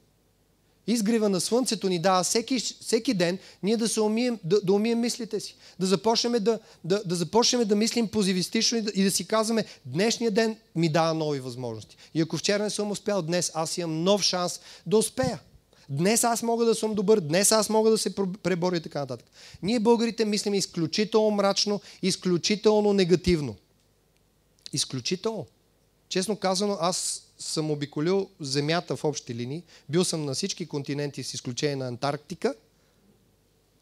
изгрива на слънцето ни дава всеки, всеки ден ние да, се умием, да, да умием мислите си. Да започнем да, да, да започнем да мислим позивистично и да, и да си казваме днешния ден ми дава нови възможности. И ако вчера не съм успял, днес аз имам нов шанс да успея. Днес аз мога да съм добър, днес аз мога да се преборя и така нататък. Ние българите мислим изключително мрачно, изключително негативно. Изключително. Честно казано, аз съм обиколил Земята в общи линии. Бил съм на всички континенти с изключение на Антарктика.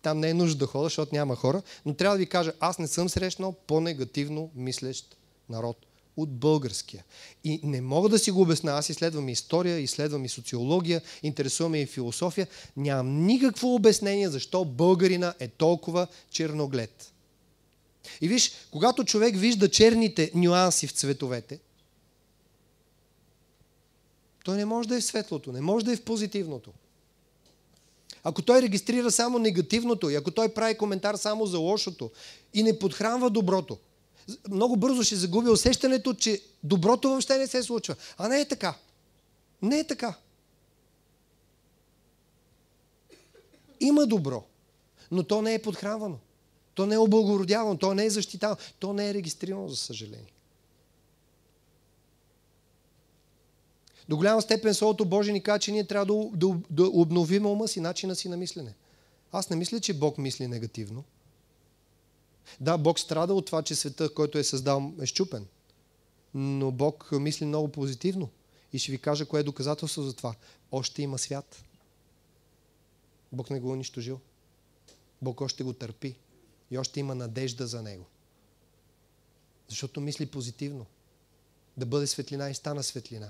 Там не е нужда да хода, защото няма хора. Но трябва да ви кажа, аз не съм срещнал по-негативно мислещ народ от българския. И не мога да си го обясна. Аз изследвам история, изследвам и социология, интересуваме и философия. Нямам никакво обяснение защо българина е толкова черноглед. И виж, когато човек вижда черните нюанси в цветовете, той не може да е в светлото, не може да е в позитивното. Ако той регистрира само негативното и ако той прави коментар само за лошото и не подхранва доброто, много бързо ще загуби усещането, че доброто въобще не се случва. А не е така. Не е така. Има добро, но то не е подхранвано. То не е облагородявано, то не е защитавано, то не е регистрирано, за съжаление. До голяма степен Словото Божие ни казва, че ние трябва да, да, да обновим ума си, начина си на мислене. Аз не мисля, че Бог мисли негативно. Да, Бог страда от това, че света, който е създал, е щупен. Но Бог мисли много позитивно. И ще ви кажа кое е доказателство за това. Още има свят. Бог не го е унищожил. Бог още го търпи. И още има надежда за него. Защото мисли позитивно. Да бъде светлина и стана светлина.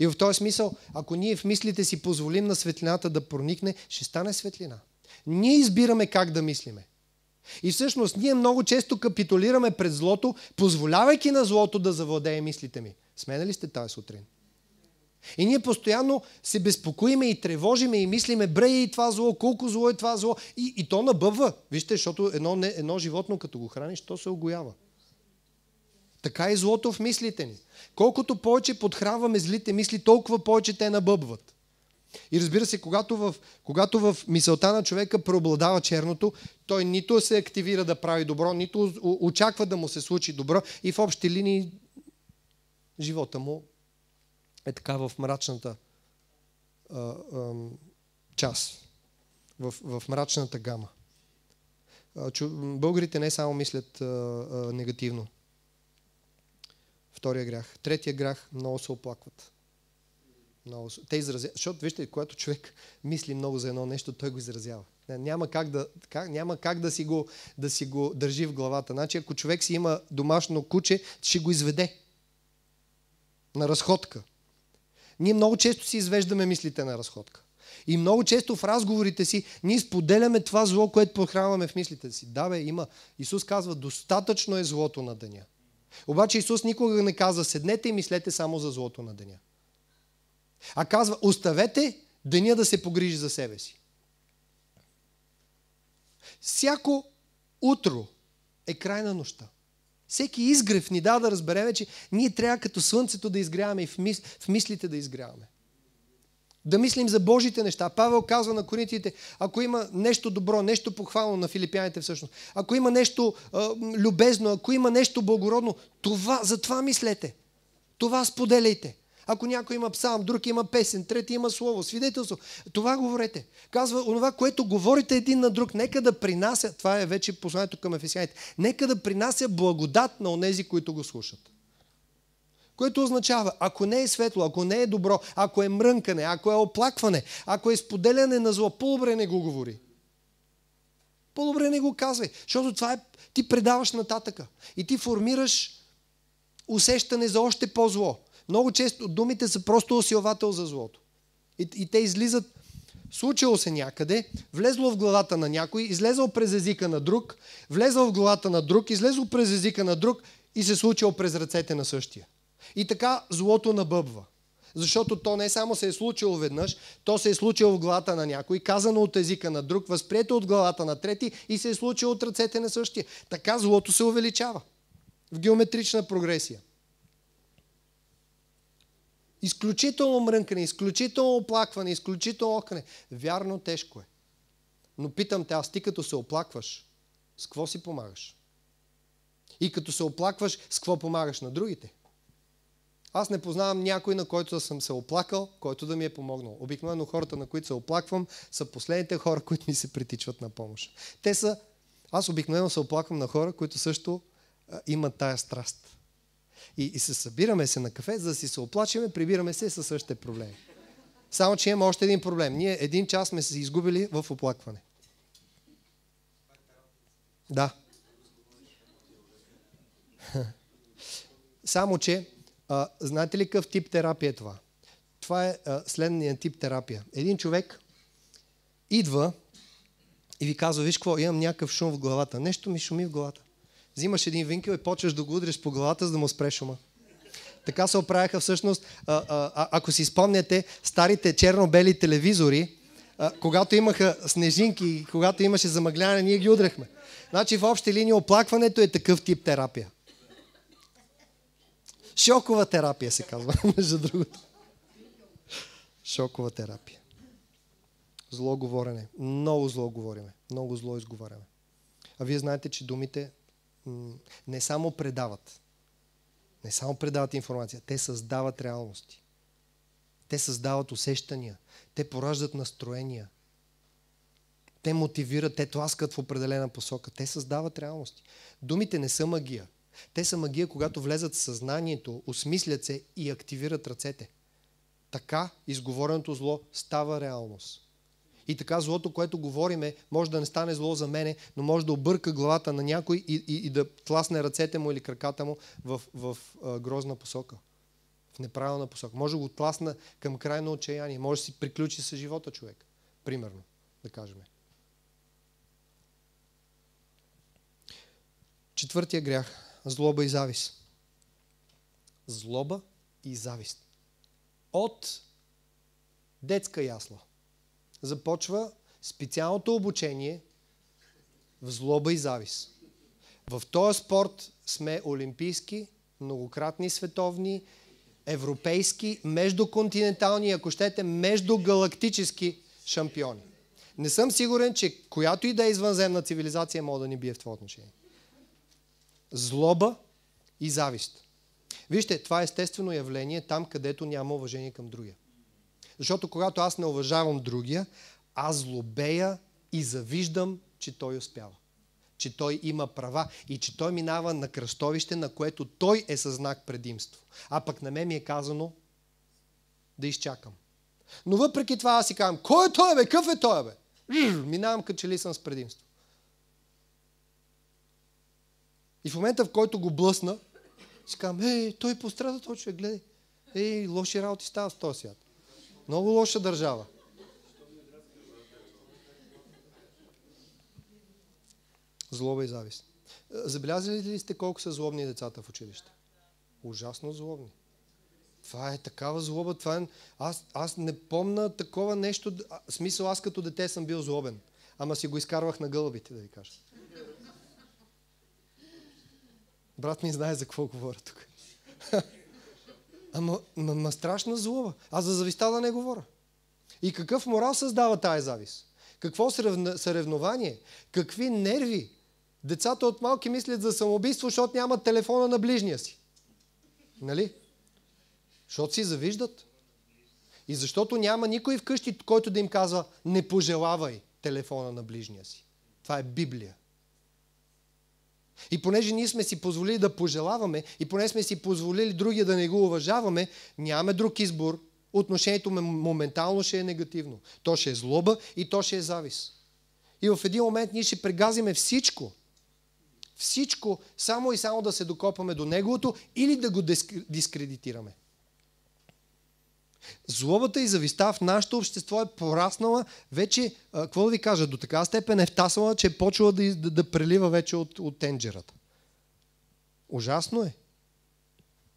И в този смисъл, ако ние в мислите си позволим на светлината да проникне, ще стане светлина. Ние избираме как да мислиме. И всъщност ние много често капитулираме пред злото, позволявайки на злото да завладее мислите ми. Смене ли сте тази сутрин? И ние постоянно се безпокоиме и тревожиме и мислиме, бре и това зло, колко зло е това зло. И, и то набъва. Вижте, защото едно, едно животно, като го храниш, то се огоява. Така и злото в мислите ни. Колкото повече подхранваме злите мисли, толкова повече те набъбват. И разбира се, когато в, когато в мисълта на човека преобладава черното, той нито се активира да прави добро, нито очаква да му се случи добро и в общи линии живота му е така в мрачната а, а, част, в, в мрачната гама. Българите не само мислят а, а, негативно втория грях. Третия грях много се оплакват. Много се... Те изразяват. Защото вижте, когато човек мисли много за едно нещо, той го изразява. Няма как да, как, няма как да, си, го, да си го държи в главата. Значи, ако човек си има домашно куче, ще го изведе на разходка. Ние много често си извеждаме мислите на разходка. И много често в разговорите си ние споделяме това зло, което подхранваме в мислите си. Да, бе, има. Исус казва, достатъчно е злото на деня. Обаче Исус никога не казва седнете и мислете само за злото на деня. А казва оставете деня да се погрижи за себе си. Всяко утро е край на нощта. Всеки изгрев ни дава да разбереме, че ние трябва като слънцето да изгряваме и в, мис... в мислите да изгряваме. Да мислим за Божите неща. Павел казва на коринтите, ако има нещо добро, нещо похвално на филипяните всъщност, ако има нещо а, любезно, ако има нещо благородно, това, за това мислете. Това споделяйте. Ако някой има псалм, друг има песен, трети има слово, свидетелство, това говорете. Казва, онова, което говорите един на друг, нека да принася, това е вече посланието към ефесяните, нека да принася благодат на онези, които го слушат. Което означава, ако не е светло, ако не е добро, ако е мрънкане, ако е оплакване, ако е споделяне на зло, по-добре не го говори. По-добре не го казвай, защото това е, ти предаваш нататъка и ти формираш усещане за още по-зло. Много често думите са просто осилвател за злото. И, и те излизат, случило се някъде, влезло в главата на някой, излезъл през езика на друг, влезло в главата на друг, излезъл през езика на друг и се случило през ръцете на същия. И така злото набъбва. Защото то не само се е случило веднъж, то се е случило в главата на някой, казано от езика на друг, възприето от главата на трети и се е случило от ръцете на същия. Така злото се увеличава в геометрична прогресия. Изключително мрънкане, изключително оплакване, изключително окане. Вярно, тежко е. Но питам те, аз ти като се оплакваш, с какво си помагаш? И като се оплакваш, с какво помагаш на другите? Аз не познавам някой, на който съм се оплакал, който да ми е помогнал. Обикновено хората, на които се оплаквам, са последните хора, (laughs) които ми се притичват на помощ. Те са... Аз обикновено се оплаквам на хора, които също а, имат тая страст. И, и се събираме се на кафе, за да си се оплачеме, прибираме се със същите проблеми. Само, че има още един проблем. Ние един час сме се изгубили в оплакване. Да. (laughs) Само, че а, знаете ли какъв тип терапия е това? Това е а, следния тип терапия. Един човек идва и ви казва, виж какво, имам някакъв шум в главата. Нещо ми шуми в главата. Взимаш един винкел и почваш да го удреш по главата, за да му спре шума. Така се оправяха всъщност, а, а, а, ако си спомняте, старите черно-бели телевизори, а, когато имаха снежинки, когато имаше замъгляне, ние ги удряхме. Значи в общи линии оплакването е такъв тип терапия. Шокова терапия се казва, (laughs) между другото. Шокова терапия. Зло говорене. Много зло говориме. Много зло изговаряме. А вие знаете, че думите не само предават. Не само предават информация. Те създават реалности. Те създават усещания. Те пораждат настроения. Те мотивират, те тласкат в определена посока. Те създават реалности. Думите не са магия. Те са магия, когато влезат в съзнанието, осмислят се и активират ръцете. Така изговореното зло става реалност. И така злото, което говориме, може да не стане зло за мене, но може да обърка главата на някой и, и, и да тласне ръцете му или краката му в, в а, грозна посока. В неправилна посока. Може да го тласна към крайно отчаяние. Може да си приключи с живота човек. Примерно, да кажем. Четвъртия грях. Злоба и завист. Злоба и завист. От детска ясла започва специалното обучение в злоба и завист. В този спорт сме олимпийски, многократни световни, европейски, междуконтинентални, ако щете, междугалактически шампиони. Не съм сигурен, че която и да е извънземна цивилизация мога да ни бие в това отношение злоба и завист. Вижте, това е естествено явление там, където няма уважение към другия. Защото когато аз не уважавам другия, аз злобея и завиждам, че той успява. Че той има права и че той минава на кръстовище, на което той е със знак предимство. А пък на мен ми е казано да изчакам. Но въпреки това аз си казвам, кой е той бе, какъв е той бе? Минавам като че ли съм с предимство. И в момента, в който го блъсна, си казвам, ей, той пострада, той човек, гледай. Ей, лоши работи става с този свят. Много лоша държава. Злоба и завист. Забелязали ли сте колко са злобни децата в училище? Ужасно злобни. Това е такава злоба. Това е... аз, аз не помна такова нещо. Смисъл, аз като дете съм бил злобен. Ама си го изкарвах на гълъбите, да ви кажа. Брат ми знае за какво говоря тук. (laughs) Ама, ама страшна злоба. Аз за зависта да не говоря. И какъв морал създава тази завис? Какво съревнование? Какви нерви? Децата от малки мислят за самоубийство, защото нямат телефона на ближния си. Нали? Защото си завиждат. И защото няма никой вкъщи, който да им казва не пожелавай телефона на ближния си. Това е Библия. И понеже ние сме си позволили да пожелаваме, и понеже сме си позволили другия да не го уважаваме, нямаме друг избор. Отношението моментално ще е негативно. То ще е злоба и то ще е завис. И в един момент ние ще прегазиме всичко. Всичко, само и само да се докопаме до неговото или да го дискредитираме. Злобата и зависта в нашето общество е пораснала вече, какво да ви кажа, до така степен е втасала, че е почва да, да, да прелива вече от, от тенджерата. Ужасно е.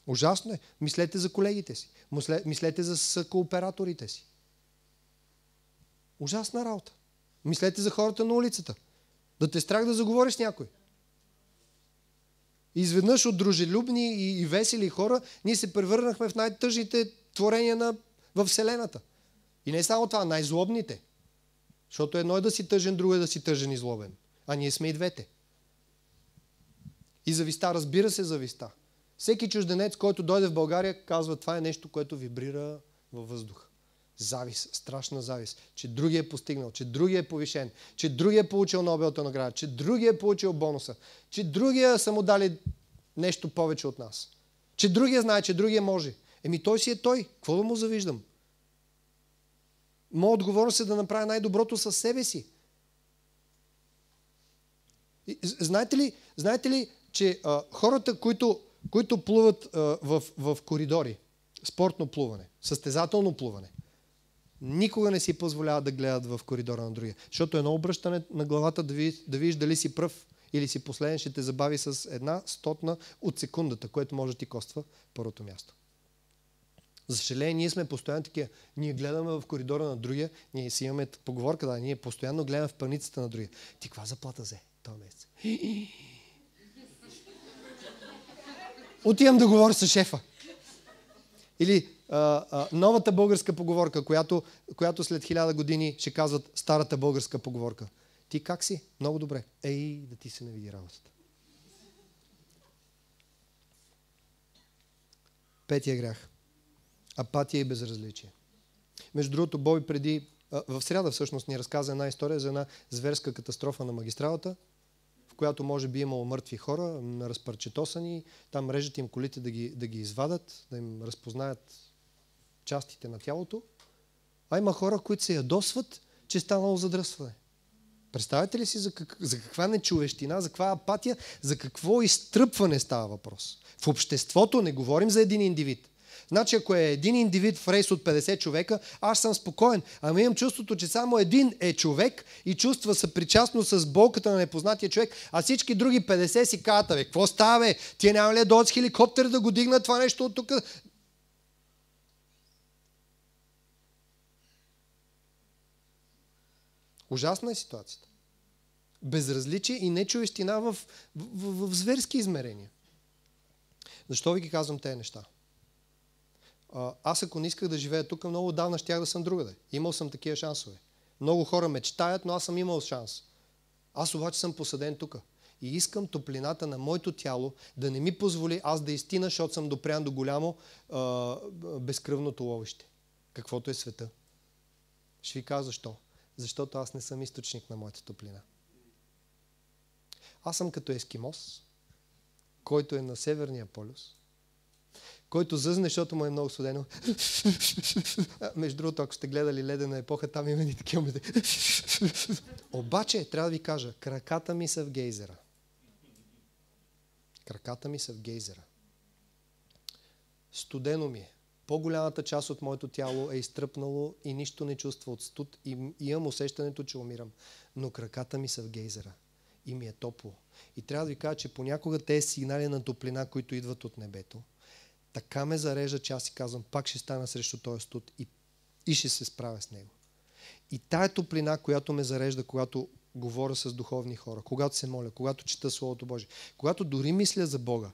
Ужасно е. Мислете за колегите си. Мислете за кооператорите си. Ужасна работа. Мислете за хората на улицата. Да те е страх да заговориш с някой. Изведнъж от дружелюбни и весели хора, ние се превърнахме в най-тъжните творения на, в Вселената. И не е само това, най-злобните. Защото едно е да си тъжен, друго е да си тъжен и злобен. А ние сме и двете. И зависта, разбира се, зависта. Всеки чужденец, който дойде в България, казва, това е нещо, което вибрира във въздуха. Завис, страшна завис, че другия е постигнал, че другия е повишен, че другия е получил Нобелта награда, че другия е получил бонуса, че другия са му дали нещо повече от нас. Че другия знае, че другия може. Еми той си е той. Какво да му завиждам? Моя отговорност е да направя най-доброто със себе си. Знаете ли, знаете ли че а, хората, които, които плуват а, в, в коридори, спортно плуване, състезателно плуване, никога не си позволяват да гледат в коридора на другия. Защото едно обръщане на главата да, видиш, да видиш дали си пръв или си последен ще те забави с една стотна от секундата, което може да ти коства първото място. За съжаление, ние сме постоянно такива. Ние гледаме в коридора на другия, ние си имаме поговорка, да, ние постоянно гледаме в паницата на другия. Ти каква заплата взе този месец? Отивам да говоря с шефа. Или а, а, новата българска поговорка, която, която след хиляда години ще казват старата българска поговорка. Ти как си? Много добре. Ей, да ти се навиди работата. Петия грях апатия и безразличие. Между другото, Боби преди, в среда всъщност ни разказа една история за една зверска катастрофа на магистралата, в която може би имало мъртви хора, разпарчетосани, там режат им колите да ги, да ги извадат, да им разпознаят частите на тялото. А има хора, които се ядосват, че е станало задръсване. Представете ли си за, как, за каква нечовещина, за каква апатия, за какво изтръпване става въпрос? В обществото не говорим за един индивид – Значи ако е един индивид в рейс от 50 човека, аз съм спокоен. Ама имам чувството, че само един е човек и чувства се причастно с болката на непознатия човек, а всички други 50 си казват, бе, какво става, бе? Тие няма ли да с хеликоптер да го дигнат това нещо от тук? Ужасна е ситуацията. Безразличие и нечовещина в, в, в, в зверски измерения. Защо ви ги казвам тези неща? аз ако не исках да живея тук, много отдавна щях да съм другаде. Имал съм такива шансове. Много хора мечтаят, но аз съм имал шанс. Аз обаче съм посаден тук. И искам топлината на моето тяло да не ми позволи аз да истина, защото съм допрян до голямо а, безкръвното ловище. Каквото е света. Ще ви кажа защо. Защото аз не съм източник на моята топлина. Аз съм като ескимос, който е на Северния полюс който зъзне, защото му е много студено. Между другото, ако сте гледали ледена епоха, там има и такива моменти. Обаче, трябва да ви кажа, краката ми са в гейзера. Краката ми са в гейзера. Студено ми е. По-голямата част от моето тяло е изтръпнало и нищо не чувства от студ и имам усещането, че умирам. Но краката ми са в гейзера и ми е топло. И трябва да ви кажа, че понякога те сигнали на топлина, които идват от небето, така ме зарежда, че аз си казвам, пак ще стана срещу този студ и, и ще се справя с него. И тая топлина, която ме зарежда, когато говоря с духовни хора, когато се моля, когато чета Словото Божие, когато дори мисля за Бога,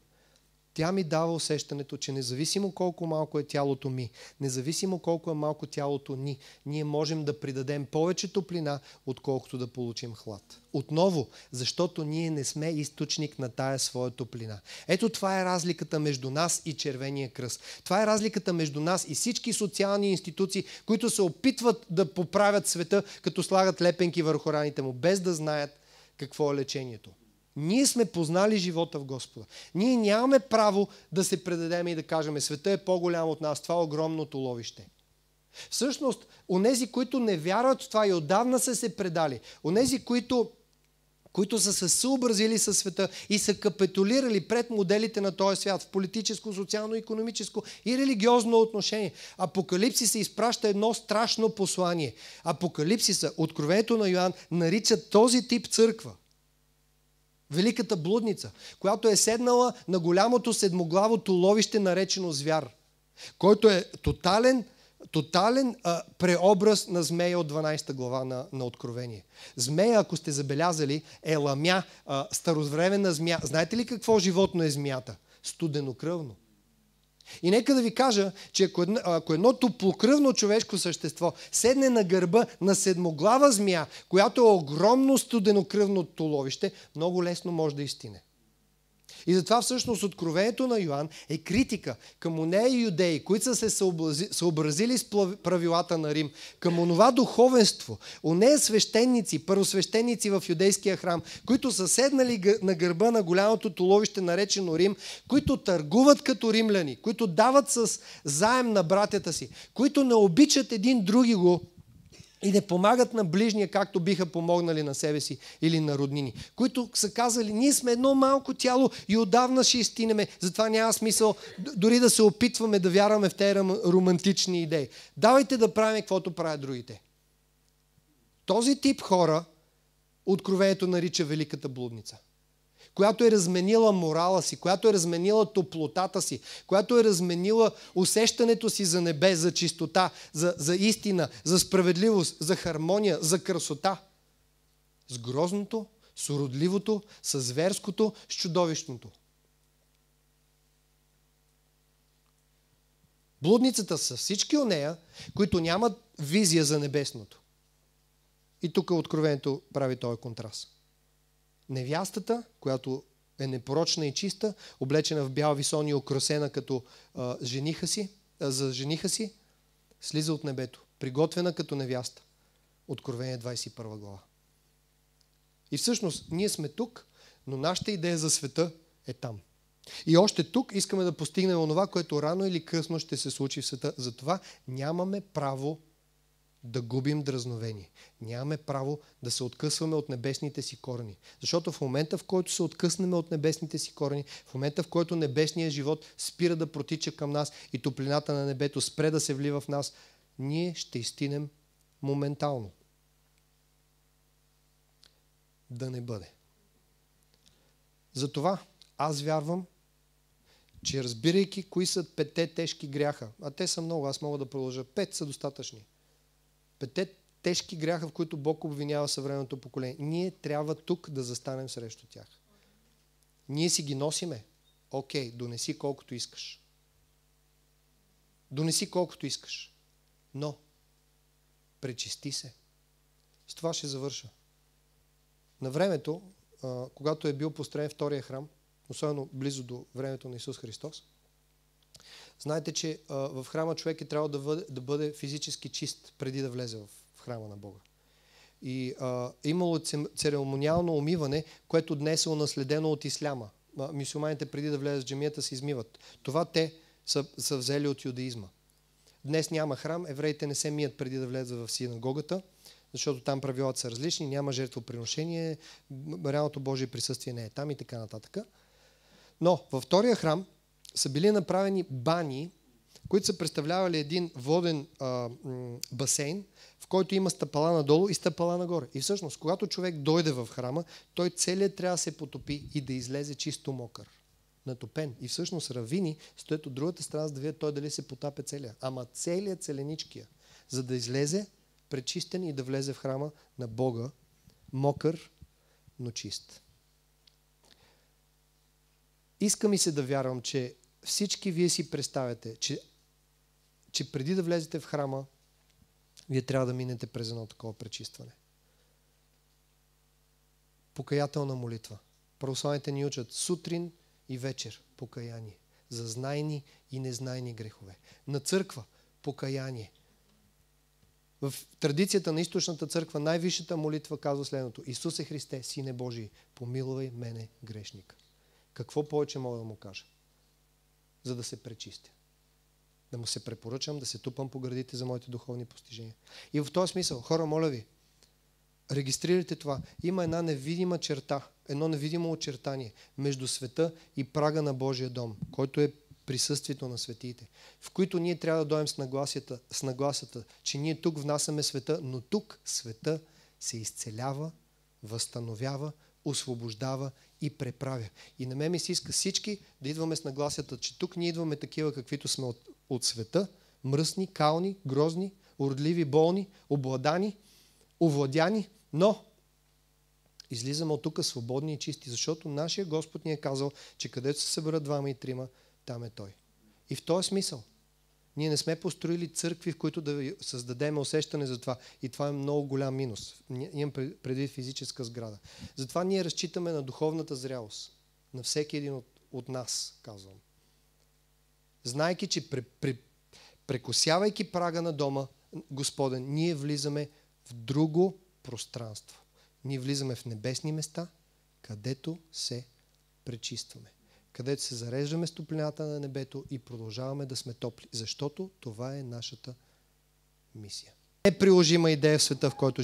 тя ми дава усещането, че независимо колко малко е тялото ми, независимо колко е малко тялото ни, ние можем да придадем повече топлина, отколкото да получим хлад. Отново, защото ние не сме източник на тая своя топлина. Ето това е разликата между нас и Червения кръст. Това е разликата между нас и всички социални институции, които се опитват да поправят света, като слагат лепенки върху раните му, без да знаят какво е лечението. Ние сме познали живота в Господа. Ние нямаме право да се предадем и да кажем, света е по-голям от нас, това е огромното ловище. Всъщност, онези, които не вярват в това и отдавна са се предали, онези, които, които са се съобразили със света и са капитулирали пред моделите на този свят в политическо, социално, економическо и религиозно отношение. Апокалипсиса изпраща едно страшно послание. Апокалипсиса, откровението на Йоанн, нарича този тип църква – великата блудница, която е седнала на голямото седмоглаво ловище, наречено звяр, който е тотален, тотален а, преобраз на змея от 12 глава на, на Откровение. Змея, ако сте забелязали, е ламя, а, старозвременна змия. Знаете ли какво животно е змията? Студенокръвно. И нека да ви кажа, че ако едно, ако едно топлокръвно човешко същество седне на гърба на седмоглава змия, която е огромно студенокръвно толовище, много лесно може да изтине. И затова всъщност откровението на Йоанн е критика към онея юдеи, които са се съобразили с правилата на Рим, към онова духовенство, нея свещеници, първосвещеници в юдейския храм, които са седнали на гърба на голямото толовище, наречено Рим, които търгуват като римляни, които дават с заем на братята си, които не обичат един други го, и не помагат на ближния, както биха помогнали на себе си или на роднини, които са казали, ние сме едно малко тяло и отдавна ще изтинеме, затова няма смисъл дори да се опитваме да вярваме в тези романтични идеи. Давайте да правим каквото правят другите. Този тип хора откровението нарича великата блудница която е разменила морала си, която е разменила топлотата си, която е разменила усещането си за небе, за чистота, за, за истина, за справедливост, за хармония, за красота. С грозното, с уродливото, с зверското, с чудовищното. Блудницата са всички у нея, които нямат визия за небесното. И тук откровението прави този контраст невястата, която е непорочна и чиста, облечена в бял висон и украсена като а, жениха си, а, за жениха си, слиза от небето, приготвена като невяста. Откровение 21 глава. И всъщност ние сме тук, но нашата идея за света е там. И още тук искаме да постигнем онова, което рано или късно ще се случи в света. Затова нямаме право да губим дразновение. Нямаме право да се откъсваме от небесните си корени. Защото в момента, в който се откъснем от небесните си корени, в момента, в който небесният живот спира да протича към нас и топлината на небето спре да се влива в нас, ние ще изтинем моментално. Да не бъде. Затова аз вярвам, че разбирайки кои са петте тежки гряха, а те са много, аз мога да продължа, пет са достатъчни петте тежки гряха, в които Бог обвинява съвременното поколение. Ние трябва тук да застанем срещу тях. Ние си ги носиме. Окей, okay, донеси колкото искаш. Донеси колкото искаш. Но, пречисти се. С това ще завърша. На времето, когато е бил построен втория храм, особено близо до времето на Исус Христос, Знаете, че а, в храма човек е трябва да бъде, да бъде физически чист преди да влезе в, в храма на Бога. И а, е имало церемониално умиване, което днес е унаследено от исляма. Мисюманите преди да влезат в джамията се измиват. Това те са, са взели от юдаизма. Днес няма храм, евреите не се мият преди да влезат в синагогата, защото там правилата са различни, няма жертвоприношение, реалното Божие присъствие не е там и така нататък. Но във втория храм са били направени бани, които са представлявали един воден а, басейн, в който има стъпала надолу и стъпала нагоре. И всъщност, когато човек дойде в храма, той целият трябва да се потопи и да излезе чисто мокър, натопен. И всъщност равини стоят от другата страна, за да видят той дали се потапя целия. Ама целият целеничкия, за да излезе пречистен и да влезе в храма на Бога, мокър, но чист. Иска ми се да вярвам, че всички вие си представяте, че, че преди да влезете в храма, вие трябва да минете през едно такова пречистване. Покаятелна молитва. Православните ни учат сутрин и вечер покаяние. За знайни и незнайни грехове. На църква покаяние. В традицията на източната църква най-висшата молитва казва следното. Исусе Христе, Сине Божий, помилвай мене грешник. Какво повече мога да му кажа? за да се пречистя. Да му се препоръчам, да се тупам по градите за моите духовни постижения. И в този смисъл, хора, моля ви, регистрирайте това. Има една невидима черта, едно невидимо очертание между света и прага на Божия дом, който е присъствието на светиите, в които ние трябва да дойдем с нагласата, с нагласата, че ние тук внасяме света, но тук света се изцелява, възстановява, освобождава и преправя. И на мен ми се иска всички да идваме с нагласията, че тук ние идваме такива, каквито сме от, от света. Мръсни, кални, грозни, уродливи, болни, обладани, овладяни, но излизаме от тук свободни и чисти, защото нашия Господ ни е казал, че където се съберат двама и трима, там е Той. И в този смисъл – ние не сме построили църкви, в които да създадем усещане за това. И това е много голям минус. Имам предвид физическа сграда. Затова ние разчитаме на духовната зрялост. На всеки един от, от нас, казвам. Знайки, че при, при, прекосявайки прага на дома, Господен, ние влизаме в друго пространство. Ние влизаме в небесни места, където се пречистваме където се зареждаме с топлината на небето и продължаваме да сме топли, защото това е нашата мисия. Неприложима идея в света, в който